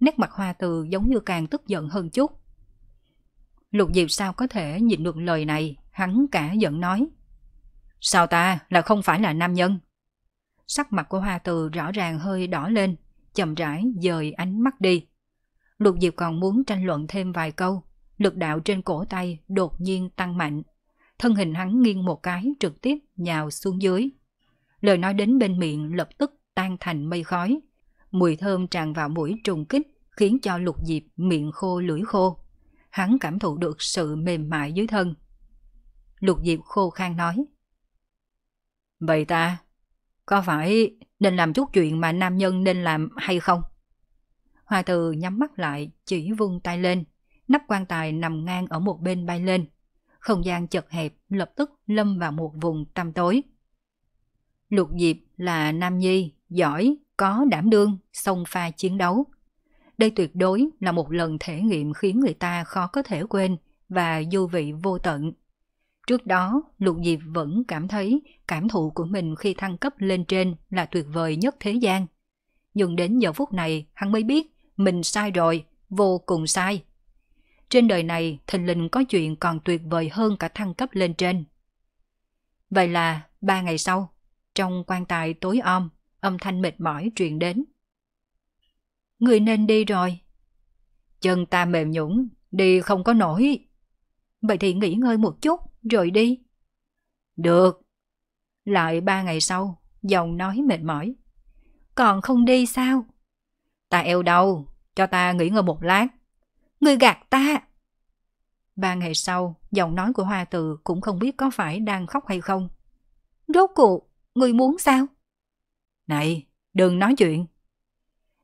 Nét mặt hoa từ giống như càng tức giận hơn chút. Lục Diệp sao có thể nhìn được lời này, hắn cả giận nói. Sao ta là không phải là nam nhân? Sắc mặt của hoa từ rõ ràng hơi đỏ lên, chậm rãi dời ánh mắt đi. Lục Diệp còn muốn tranh luận thêm vài câu, lực đạo trên cổ tay đột nhiên tăng mạnh. Thân hình hắn nghiêng một cái trực tiếp nhào xuống dưới. Lời nói đến bên miệng lập tức tan thành mây khói. Mùi thơm tràn vào mũi trùng kích khiến cho Lục Diệp miệng khô lưỡi khô. Hắn cảm thụ được sự mềm mại dưới thân. Lục Diệp khô khan nói. Vậy ta, có phải nên làm chút chuyện mà nam nhân nên làm hay không? Hòa từ nhắm mắt lại, chỉ vung tay lên. Nắp quan tài nằm ngang ở một bên bay lên. Không gian chật hẹp lập tức lâm vào một vùng tăm tối. Lục Diệp là Nam Nhi, giỏi, có đảm đương, song pha chiến đấu. Đây tuyệt đối là một lần thể nghiệm khiến người ta khó có thể quên và du vị vô tận. Trước đó, Lục Diệp vẫn cảm thấy cảm thụ của mình khi thăng cấp lên trên là tuyệt vời nhất thế gian. Nhưng đến giờ phút này, hắn mới biết mình sai rồi, vô cùng sai. Trên đời này, thình linh có chuyện còn tuyệt vời hơn cả thăng cấp lên trên. Vậy là, ba ngày sau, trong quan tài tối om, âm thanh mệt mỏi truyền đến. Người nên đi rồi. Chân ta mềm nhũng, đi không có nổi. Vậy thì nghỉ ngơi một chút, rồi đi. Được. Lại ba ngày sau, giọng nói mệt mỏi. Còn không đi sao? Ta eo đau, cho ta nghỉ ngơi một lát. Ngươi gạt ta! Ba ngày sau, giọng nói của Hoa Từ cũng không biết có phải đang khóc hay không. Rốt cuộc, ngươi muốn sao? Này, đừng nói chuyện.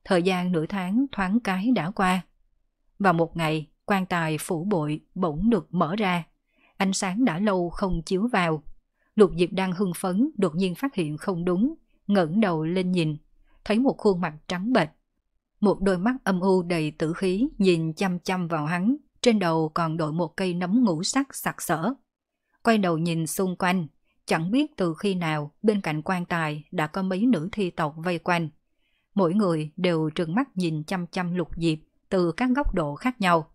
Thời gian nửa tháng thoáng cái đã qua. vào một ngày, quan tài phủ bội bỗng được mở ra. Ánh sáng đã lâu không chiếu vào. Lục Diệp đang hưng phấn, đột nhiên phát hiện không đúng, ngẩng đầu lên nhìn, thấy một khuôn mặt trắng bệch một đôi mắt âm u đầy tử khí nhìn chăm chăm vào hắn, trên đầu còn đội một cây nấm ngũ sắc sặc sỡ. Quay đầu nhìn xung quanh, chẳng biết từ khi nào bên cạnh quan tài đã có mấy nữ thi tộc vây quanh. Mỗi người đều trừng mắt nhìn chăm chăm lục diệp từ các góc độ khác nhau.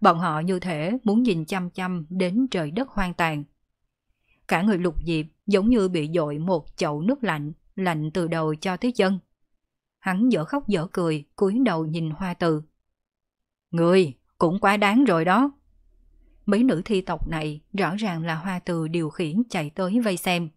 Bọn họ như thể muốn nhìn chăm chăm đến trời đất hoang tàn. Cả người lục diệp giống như bị dội một chậu nước lạnh, lạnh từ đầu cho tới chân Hắn dở khóc dở cười, cúi đầu nhìn hoa từ. Người, cũng quá đáng rồi đó. Mấy nữ thi tộc này rõ ràng là hoa từ điều khiển chạy tới vây xem.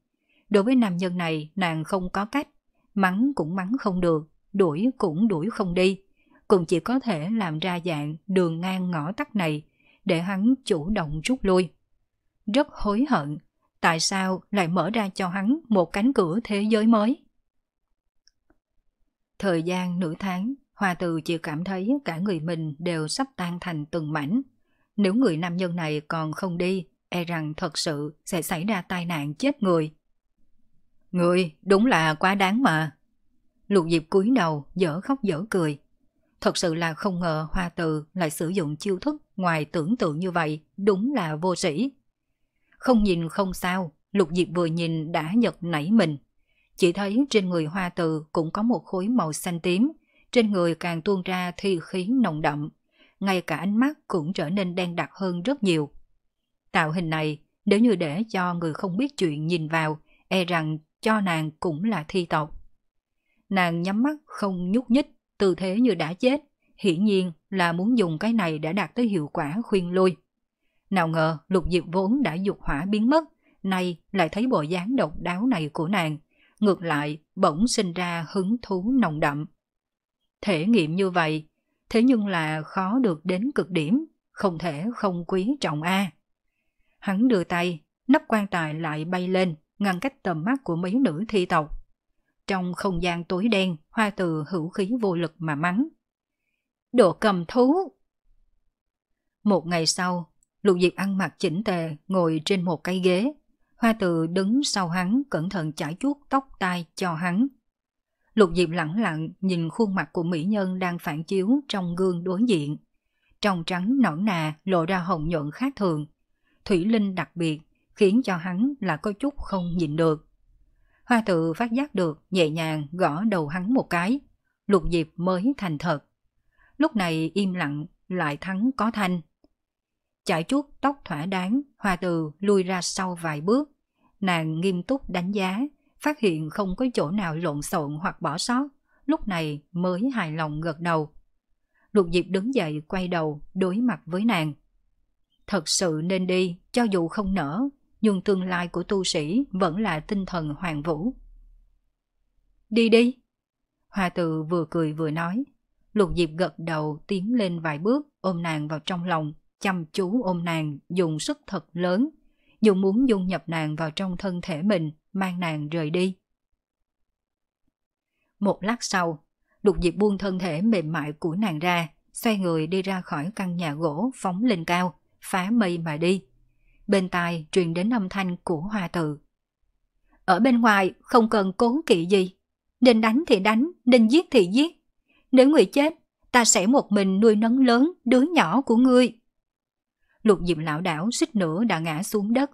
Đối với nam nhân này, nàng không có cách. Mắng cũng mắng không được, đuổi cũng đuổi không đi. Cũng chỉ có thể làm ra dạng đường ngang ngõ tắt này để hắn chủ động rút lui. Rất hối hận, tại sao lại mở ra cho hắn một cánh cửa thế giới mới? Thời gian nửa tháng, Hoa Từ chỉ cảm thấy cả người mình đều sắp tan thành từng mảnh. Nếu người nam nhân này còn không đi, e rằng thật sự sẽ xảy ra tai nạn chết người. Người đúng là quá đáng mà. Lục Diệp cúi đầu, dở khóc dở cười. Thật sự là không ngờ Hoa Từ lại sử dụng chiêu thức ngoài tưởng tượng như vậy, đúng là vô sĩ. Không nhìn không sao, Lục Diệp vừa nhìn đã giật nảy mình. Chỉ thấy trên người hoa từ cũng có một khối màu xanh tím, trên người càng tuôn ra thi khí nồng đậm. Ngay cả ánh mắt cũng trở nên đen đặc hơn rất nhiều. Tạo hình này, nếu như để cho người không biết chuyện nhìn vào, e rằng cho nàng cũng là thi tộc. Nàng nhắm mắt không nhúc nhích, tư thế như đã chết, hiển nhiên là muốn dùng cái này đã đạt tới hiệu quả khuyên lui. Nào ngờ lục diệp vốn đã dục hỏa biến mất, nay lại thấy bộ dáng độc đáo này của nàng, ngược lại bỗng sinh ra hứng thú nồng đậm. Thể nghiệm như vậy, thế nhưng là khó được đến cực điểm, không thể không quý trọng A. Hắn đưa tay, nắp quan tài lại bay lên, ngăn cách tầm mắt của mấy nữ thi tộc. Trong không gian tối đen, hoa từ hữu khí vô lực mà mắng. Đồ cầm thú! Một ngày sau, Lục Diệp ăn mặc chỉnh tề ngồi trên một cây ghế, Hoa tự đứng sau hắn cẩn thận chải chuốt tóc tai cho hắn. Lục Diệp lặng lặng nhìn khuôn mặt của mỹ nhân đang phản chiếu trong gương đối diện. Trong trắng nõn nà lộ ra hồng nhuận khác thường. Thủy Linh đặc biệt khiến cho hắn là có chút không nhìn được. Hoa tự phát giác được nhẹ nhàng gõ đầu hắn một cái. Lục Diệp mới thành thật. Lúc này im lặng lại thắng có thanh. Chải chuốt tóc thỏa đáng, hòa Từ lui ra sau vài bước. Nàng nghiêm túc đánh giá, phát hiện không có chỗ nào lộn xộn hoặc bỏ sót, lúc này mới hài lòng gật đầu. Lục Diệp đứng dậy quay đầu đối mặt với nàng. Thật sự nên đi, cho dù không nở, nhưng tương lai của tu sĩ vẫn là tinh thần hoàng vũ. Đi đi! hòa Từ vừa cười vừa nói. Lục Diệp gật đầu tiến lên vài bước ôm nàng vào trong lòng chăm chú ôm nàng dùng sức thật lớn, dù muốn dung nhập nàng vào trong thân thể mình, mang nàng rời đi. Một lát sau, Lục Diệp buông thân thể mềm mại của nàng ra, xoay người đi ra khỏi căn nhà gỗ phóng lên cao, phá mây mà đi. Bên tai truyền đến âm thanh của hoa tự. Ở bên ngoài không cần cố kỵ gì, nên đánh thì đánh, nên giết thì giết. Nếu người chết, ta sẽ một mình nuôi nấng lớn đứa nhỏ của ngươi. Lục Diệm lão đảo xích nữa đã ngã xuống đất.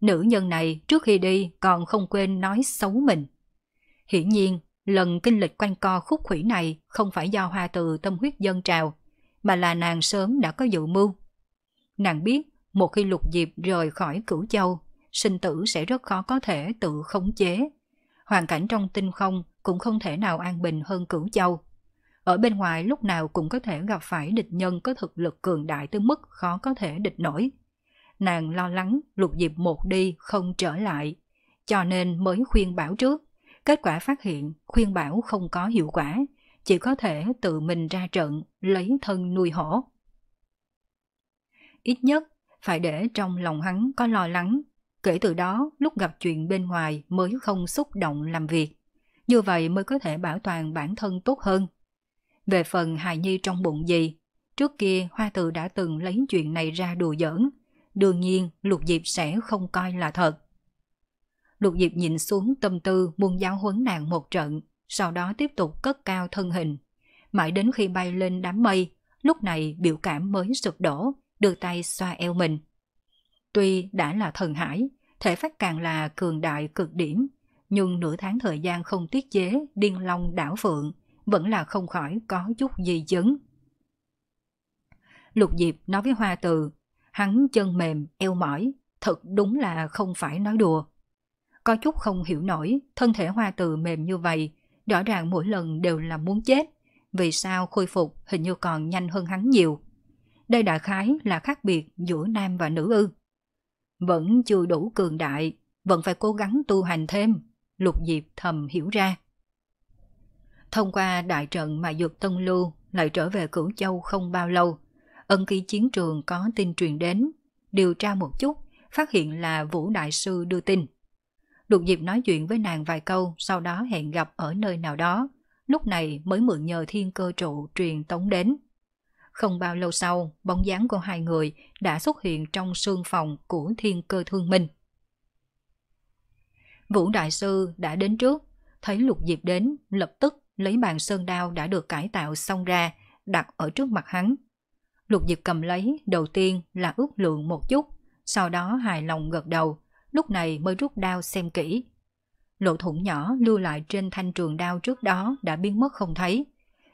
Nữ nhân này trước khi đi còn không quên nói xấu mình. Hiển nhiên, lần kinh lịch quanh co khúc khủy này không phải do hoa từ tâm huyết dân trào, mà là nàng sớm đã có dự mưu. Nàng biết một khi lục diệp rời khỏi cửu châu, sinh tử sẽ rất khó có thể tự khống chế. Hoàn cảnh trong tinh không cũng không thể nào an bình hơn cửu châu. Ở bên ngoài lúc nào cũng có thể gặp phải địch nhân có thực lực cường đại tới mức khó có thể địch nổi. Nàng lo lắng lục diệp một đi không trở lại, cho nên mới khuyên bảo trước. Kết quả phát hiện khuyên bảo không có hiệu quả, chỉ có thể tự mình ra trận lấy thân nuôi hổ. Ít nhất phải để trong lòng hắn có lo lắng, kể từ đó lúc gặp chuyện bên ngoài mới không xúc động làm việc. Như vậy mới có thể bảo toàn bản thân tốt hơn. Về phần hài nhi trong bụng gì, trước kia hoa tử đã từng lấy chuyện này ra đùa giỡn, đương nhiên lục diệp sẽ không coi là thật. Lục diệp nhìn xuống tâm tư muốn giáo huấn nàng một trận, sau đó tiếp tục cất cao thân hình. Mãi đến khi bay lên đám mây, lúc này biểu cảm mới sụp đổ, đưa tay xoa eo mình. Tuy đã là thần hải, thể phách càng là cường đại cực điểm, nhưng nửa tháng thời gian không tiết chế điên long đảo phượng, vẫn là không khỏi có chút gì chấn. Lục Diệp nói với Hoa Từ, hắn chân mềm, eo mỏi, thật đúng là không phải nói đùa. Có chút không hiểu nổi, thân thể Hoa Từ mềm như vậy, rõ ràng mỗi lần đều là muốn chết, vì sao khôi phục hình như còn nhanh hơn hắn nhiều. Đây đại khái là khác biệt giữa nam và nữ ư. Vẫn chưa đủ cường đại, vẫn phải cố gắng tu hành thêm, Lục Diệp thầm hiểu ra. Thông qua đại trận mà Dược Tân Lưu lại trở về Cửu Châu không bao lâu, ân ký chiến trường có tin truyền đến, điều tra một chút, phát hiện là Vũ Đại Sư đưa tin. Được dịp nói chuyện với nàng vài câu, sau đó hẹn gặp ở nơi nào đó, lúc này mới mượn nhờ thiên cơ trụ truyền tống đến. Không bao lâu sau, bóng dáng của hai người đã xuất hiện trong sương phòng của thiên cơ thương minh. Vũ Đại Sư đã đến trước, thấy lục diệp đến, lập tức lấy bàn sơn đao đã được cải tạo xong ra, đặt ở trước mặt hắn. Lục Diệp cầm lấy, đầu tiên là ước lượng một chút, sau đó hài lòng gật đầu, lúc này mới rút đao xem kỹ. Lộ thủng nhỏ lưu lại trên thanh trường đao trước đó đã biến mất không thấy.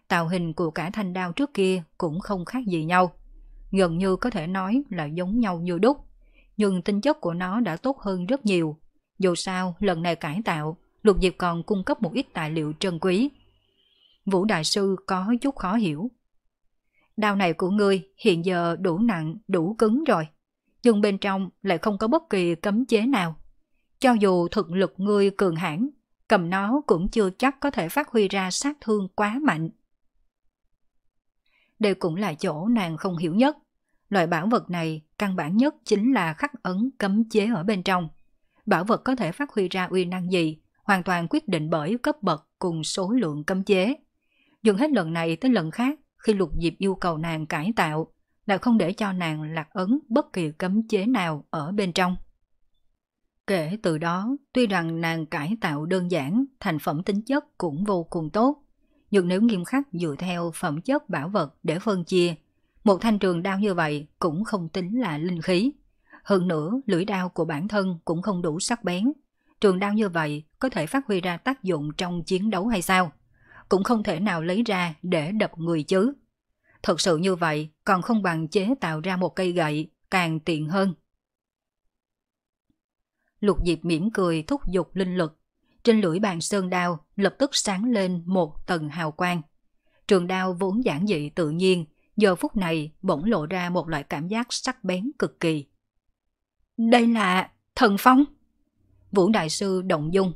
Tạo hình của cả thanh đao trước kia cũng không khác gì nhau. Gần như có thể nói là giống nhau như đúc, nhưng tinh chất của nó đã tốt hơn rất nhiều. Dù sao, lần này cải tạo, Lục Diệp còn cung cấp một ít tài liệu trân quý, Vũ Đại Sư có chút khó hiểu. Đao này của ngươi hiện giờ đủ nặng, đủ cứng rồi. Nhưng bên trong lại không có bất kỳ cấm chế nào. Cho dù thực lực ngươi cường hãn, cầm nó cũng chưa chắc có thể phát huy ra sát thương quá mạnh. Đây cũng là chỗ nàng không hiểu nhất. Loại bảo vật này căn bản nhất chính là khắc ấn cấm chế ở bên trong. Bảo vật có thể phát huy ra uy năng gì, hoàn toàn quyết định bởi cấp bậc cùng số lượng cấm chế. Dừng hết lần này tới lần khác khi lục diệp yêu cầu nàng cải tạo, lại không để cho nàng lạc ấn bất kỳ cấm chế nào ở bên trong. Kể từ đó, tuy rằng nàng cải tạo đơn giản, thành phẩm tính chất cũng vô cùng tốt. Nhưng nếu nghiêm khắc dựa theo phẩm chất bảo vật để phân chia, một thanh trường đao như vậy cũng không tính là linh khí. Hơn nữa, lưỡi đao của bản thân cũng không đủ sắc bén. Trường đao như vậy có thể phát huy ra tác dụng trong chiến đấu hay sao? cũng không thể nào lấy ra để đập người chứ. Thật sự như vậy còn không bằng chế tạo ra một cây gậy càng tiện hơn. Lục Diệp mỉm cười thúc giục linh lực. Trên lưỡi bàn sơn đao lập tức sáng lên một tầng hào quang. Trường đao vốn giản dị tự nhiên, giờ phút này bỗng lộ ra một loại cảm giác sắc bén cực kỳ. Đây là thần phong. Vũ Đại Sư động dung,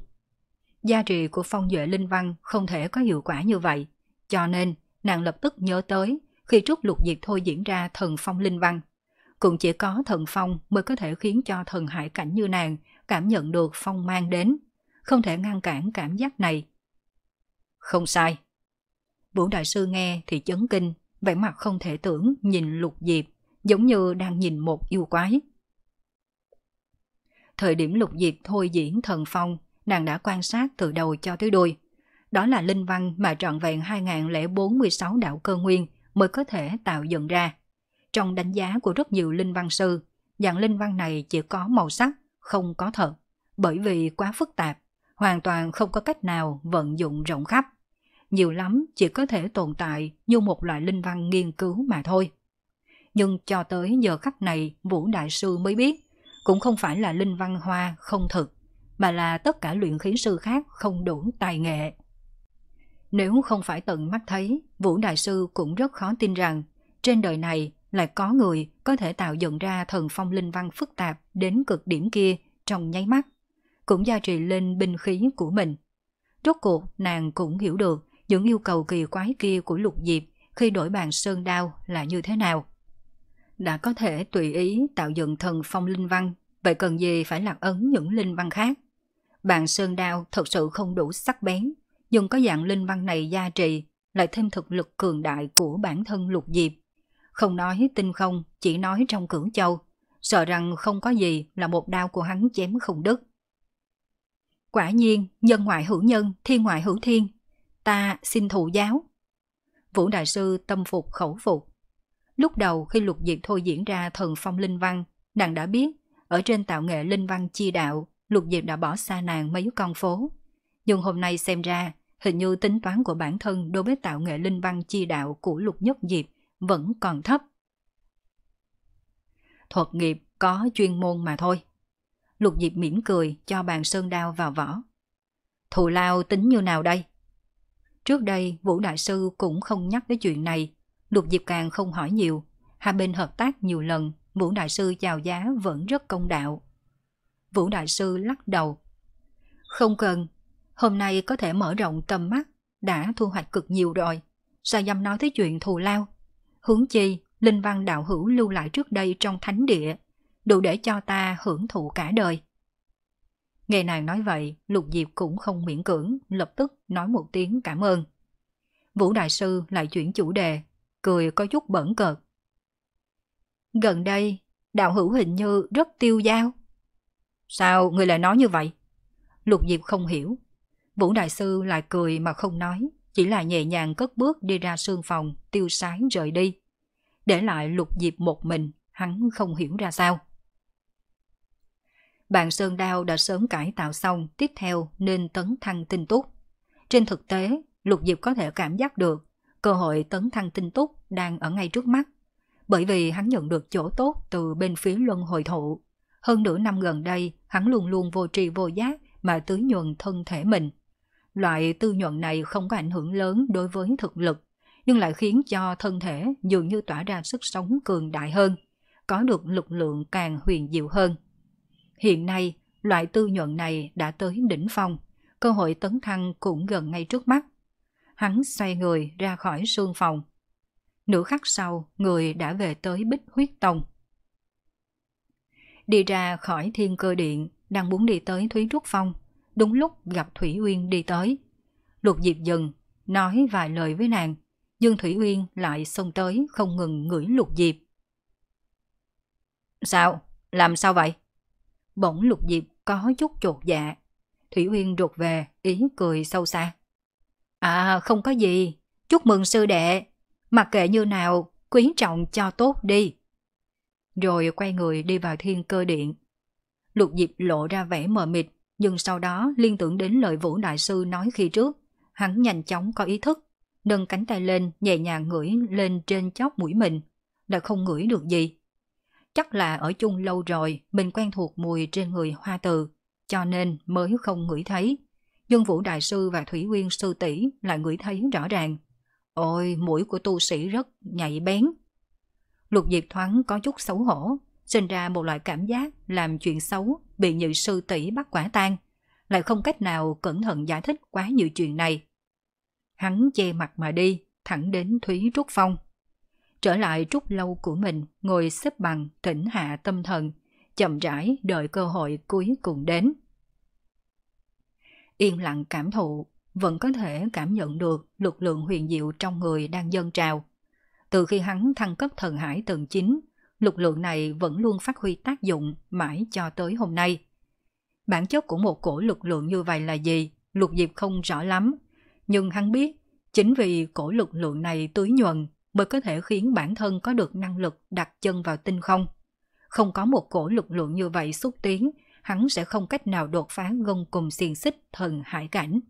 gia trì của phong duệ linh văn không thể có hiệu quả như vậy. Cho nên, nàng lập tức nhớ tới khi trúc lục diệt thôi diễn ra thần phong linh văn. Cũng chỉ có thần phong mới có thể khiến cho thần hải cảnh như nàng cảm nhận được phong mang đến, không thể ngăn cản cảm giác này. Không sai. Vũ Đại Sư nghe thì chấn kinh, vẻ mặt không thể tưởng nhìn lục diệp, giống như đang nhìn một yêu quái. Thời điểm lục diệp thôi diễn thần phong nàng đã quan sát từ đầu cho tới đuôi. Đó là linh văn mà trọn vẹn 2046 đạo cơ nguyên mới có thể tạo dựng ra. Trong đánh giá của rất nhiều linh văn sư, dạng linh văn này chỉ có màu sắc, không có thật, bởi vì quá phức tạp, hoàn toàn không có cách nào vận dụng rộng khắp. Nhiều lắm chỉ có thể tồn tại như một loại linh văn nghiên cứu mà thôi. Nhưng cho tới giờ khắc này Vũ Đại Sư mới biết, cũng không phải là linh văn hoa không thực, mà là tất cả luyện khí sư khác không đủ tài nghệ. Nếu không phải tận mắt thấy, Vũ Đại Sư cũng rất khó tin rằng trên đời này lại có người có thể tạo dựng ra thần phong linh văn phức tạp đến cực điểm kia trong nháy mắt, cũng gia trì lên binh khí của mình. Rốt cuộc nàng cũng hiểu được những yêu cầu kỳ quái kia của lục diệp khi đổi bàn sơn đao là như thế nào. Đã có thể tùy ý tạo dựng thần phong linh văn, vậy cần gì phải lạc ấn những linh văn khác? Bạn Sơn Đao thật sự không đủ sắc bén, nhưng có dạng linh văn này gia trì, lại thêm thực lực cường đại của bản thân lục diệp. Không nói tinh không, chỉ nói trong cửu châu, sợ rằng không có gì là một đao của hắn chém không đứt. Quả nhiên, nhân ngoại hữu nhân, thiên ngoại hữu thiên, ta xin thụ giáo. Vũ Đại Sư tâm phục khẩu phục. Lúc đầu khi lục diệp thôi diễn ra thần phong linh văn, nàng đã biết, ở trên tạo nghệ linh văn chi đạo Lục Diệp đã bỏ xa nàng mấy con phố. Nhưng hôm nay xem ra, hình như tính toán của bản thân đối với tạo nghệ linh văn chi đạo của Lục Nhất Diệp vẫn còn thấp. Thuật nghiệp có chuyên môn mà thôi. Lục Diệp mỉm cười cho bàn sơn đao vào vỏ. Thù lao tính như nào đây? Trước đây Vũ Đại Sư cũng không nhắc đến chuyện này, Lục Diệp càng không hỏi nhiều. Hai bên hợp tác nhiều lần, Vũ Đại Sư chào giá vẫn rất công đạo. Vũ Đại Sư lắc đầu. Không cần, hôm nay có thể mở rộng tầm mắt, đã thu hoạch cực nhiều rồi. Sao dám nói tới chuyện thù lao? Hướng chi, linh văn đạo hữu lưu lại trước đây trong thánh địa, đủ để cho ta hưởng thụ cả đời. Nghe nàng nói vậy, Lục Diệp cũng không miễn cưỡng, lập tức nói một tiếng cảm ơn. Vũ Đại Sư lại chuyển chủ đề, cười có chút bẩn cợt. Gần đây, đạo hữu hình như rất tiêu dao. Sao người lại nói như vậy? Lục Diệp không hiểu. Vũ Đại Sư lại cười mà không nói, chỉ là nhẹ nhàng cất bước đi ra sương phòng, tiêu sáng rời đi. Để lại Lục Diệp một mình, hắn không hiểu ra sao. Bạn Sơn Đao đã sớm cải tạo xong, tiếp theo nên tấn thăng tinh túc. Trên thực tế, Lục Diệp có thể cảm giác được cơ hội tấn thăng tinh túc đang ở ngay trước mắt. Bởi vì hắn nhận được chỗ tốt từ bên phía luân hồi thụ hơn nửa năm gần đây, hắn luôn luôn vô tri vô giác mà tứ nhuận thân thể mình. Loại tư nhuận này không có ảnh hưởng lớn đối với thực lực, nhưng lại khiến cho thân thể dường như tỏa ra sức sống cường đại hơn, có được lực lượng càng huyền diệu hơn. Hiện nay, loại tư nhuận này đã tới đỉnh phong, cơ hội tấn thăng cũng gần ngay trước mắt. Hắn xoay người ra khỏi sương phòng. Nửa khắc sau, người đã về tới bích huyết tông. Đi ra khỏi thiên cơ điện, đang muốn đi tới Thúy Trúc Phong, đúng lúc gặp Thủy Uyên đi tới. Lục Diệp dừng, nói vài lời với nàng, nhưng Thủy Uyên lại xông tới không ngừng ngửi Lục Diệp. Sao? Làm sao vậy? Bỗng Lục Diệp có chút chột dạ. Thủy Uyên rụt về, ý cười sâu xa. À, không có gì. Chúc mừng sư đệ. Mặc kệ như nào, quý trọng cho tốt đi rồi quay người đi vào thiên cơ điện. Lục Diệp lộ ra vẻ mờ mịt, nhưng sau đó liên tưởng đến lời Vũ Đại Sư nói khi trước. Hắn nhanh chóng có ý thức, nâng cánh tay lên nhẹ nhàng ngửi lên trên chóp mũi mình, đã không ngửi được gì. Chắc là ở chung lâu rồi mình quen thuộc mùi trên người hoa từ, cho nên mới không ngửi thấy. Nhưng Vũ Đại Sư và Thủy Nguyên Sư tỷ lại ngửi thấy rõ ràng. Ôi, mũi của tu sĩ rất nhạy bén, Lục Diệp thoáng có chút xấu hổ, sinh ra một loại cảm giác làm chuyện xấu bị nhị sư tỷ bắt quả tang, lại không cách nào cẩn thận giải thích quá nhiều chuyện này. Hắn che mặt mà đi, thẳng đến Thúy Trúc Phong. Trở lại trúc lâu của mình, ngồi xếp bằng tĩnh hạ tâm thần, chậm rãi đợi cơ hội cuối cùng đến. Yên lặng cảm thụ, vẫn có thể cảm nhận được lực lượng huyền diệu trong người đang dâng trào từ khi hắn thăng cấp thần hải tầng 9, lực lượng này vẫn luôn phát huy tác dụng mãi cho tới hôm nay. Bản chất của một cổ lực lượng như vậy là gì, Lục Diệp không rõ lắm, nhưng hắn biết chính vì cổ lực lượng này tưới nhuần mới có thể khiến bản thân có được năng lực đặt chân vào tinh không. Không có một cổ lực lượng như vậy xúc tiến, hắn sẽ không cách nào đột phá gông cùng xiềng xích thần hải cảnh.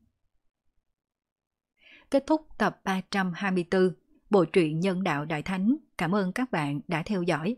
Kết thúc tập 324 Bộ truyện Nhân đạo Đại Thánh. Cảm ơn các bạn đã theo dõi.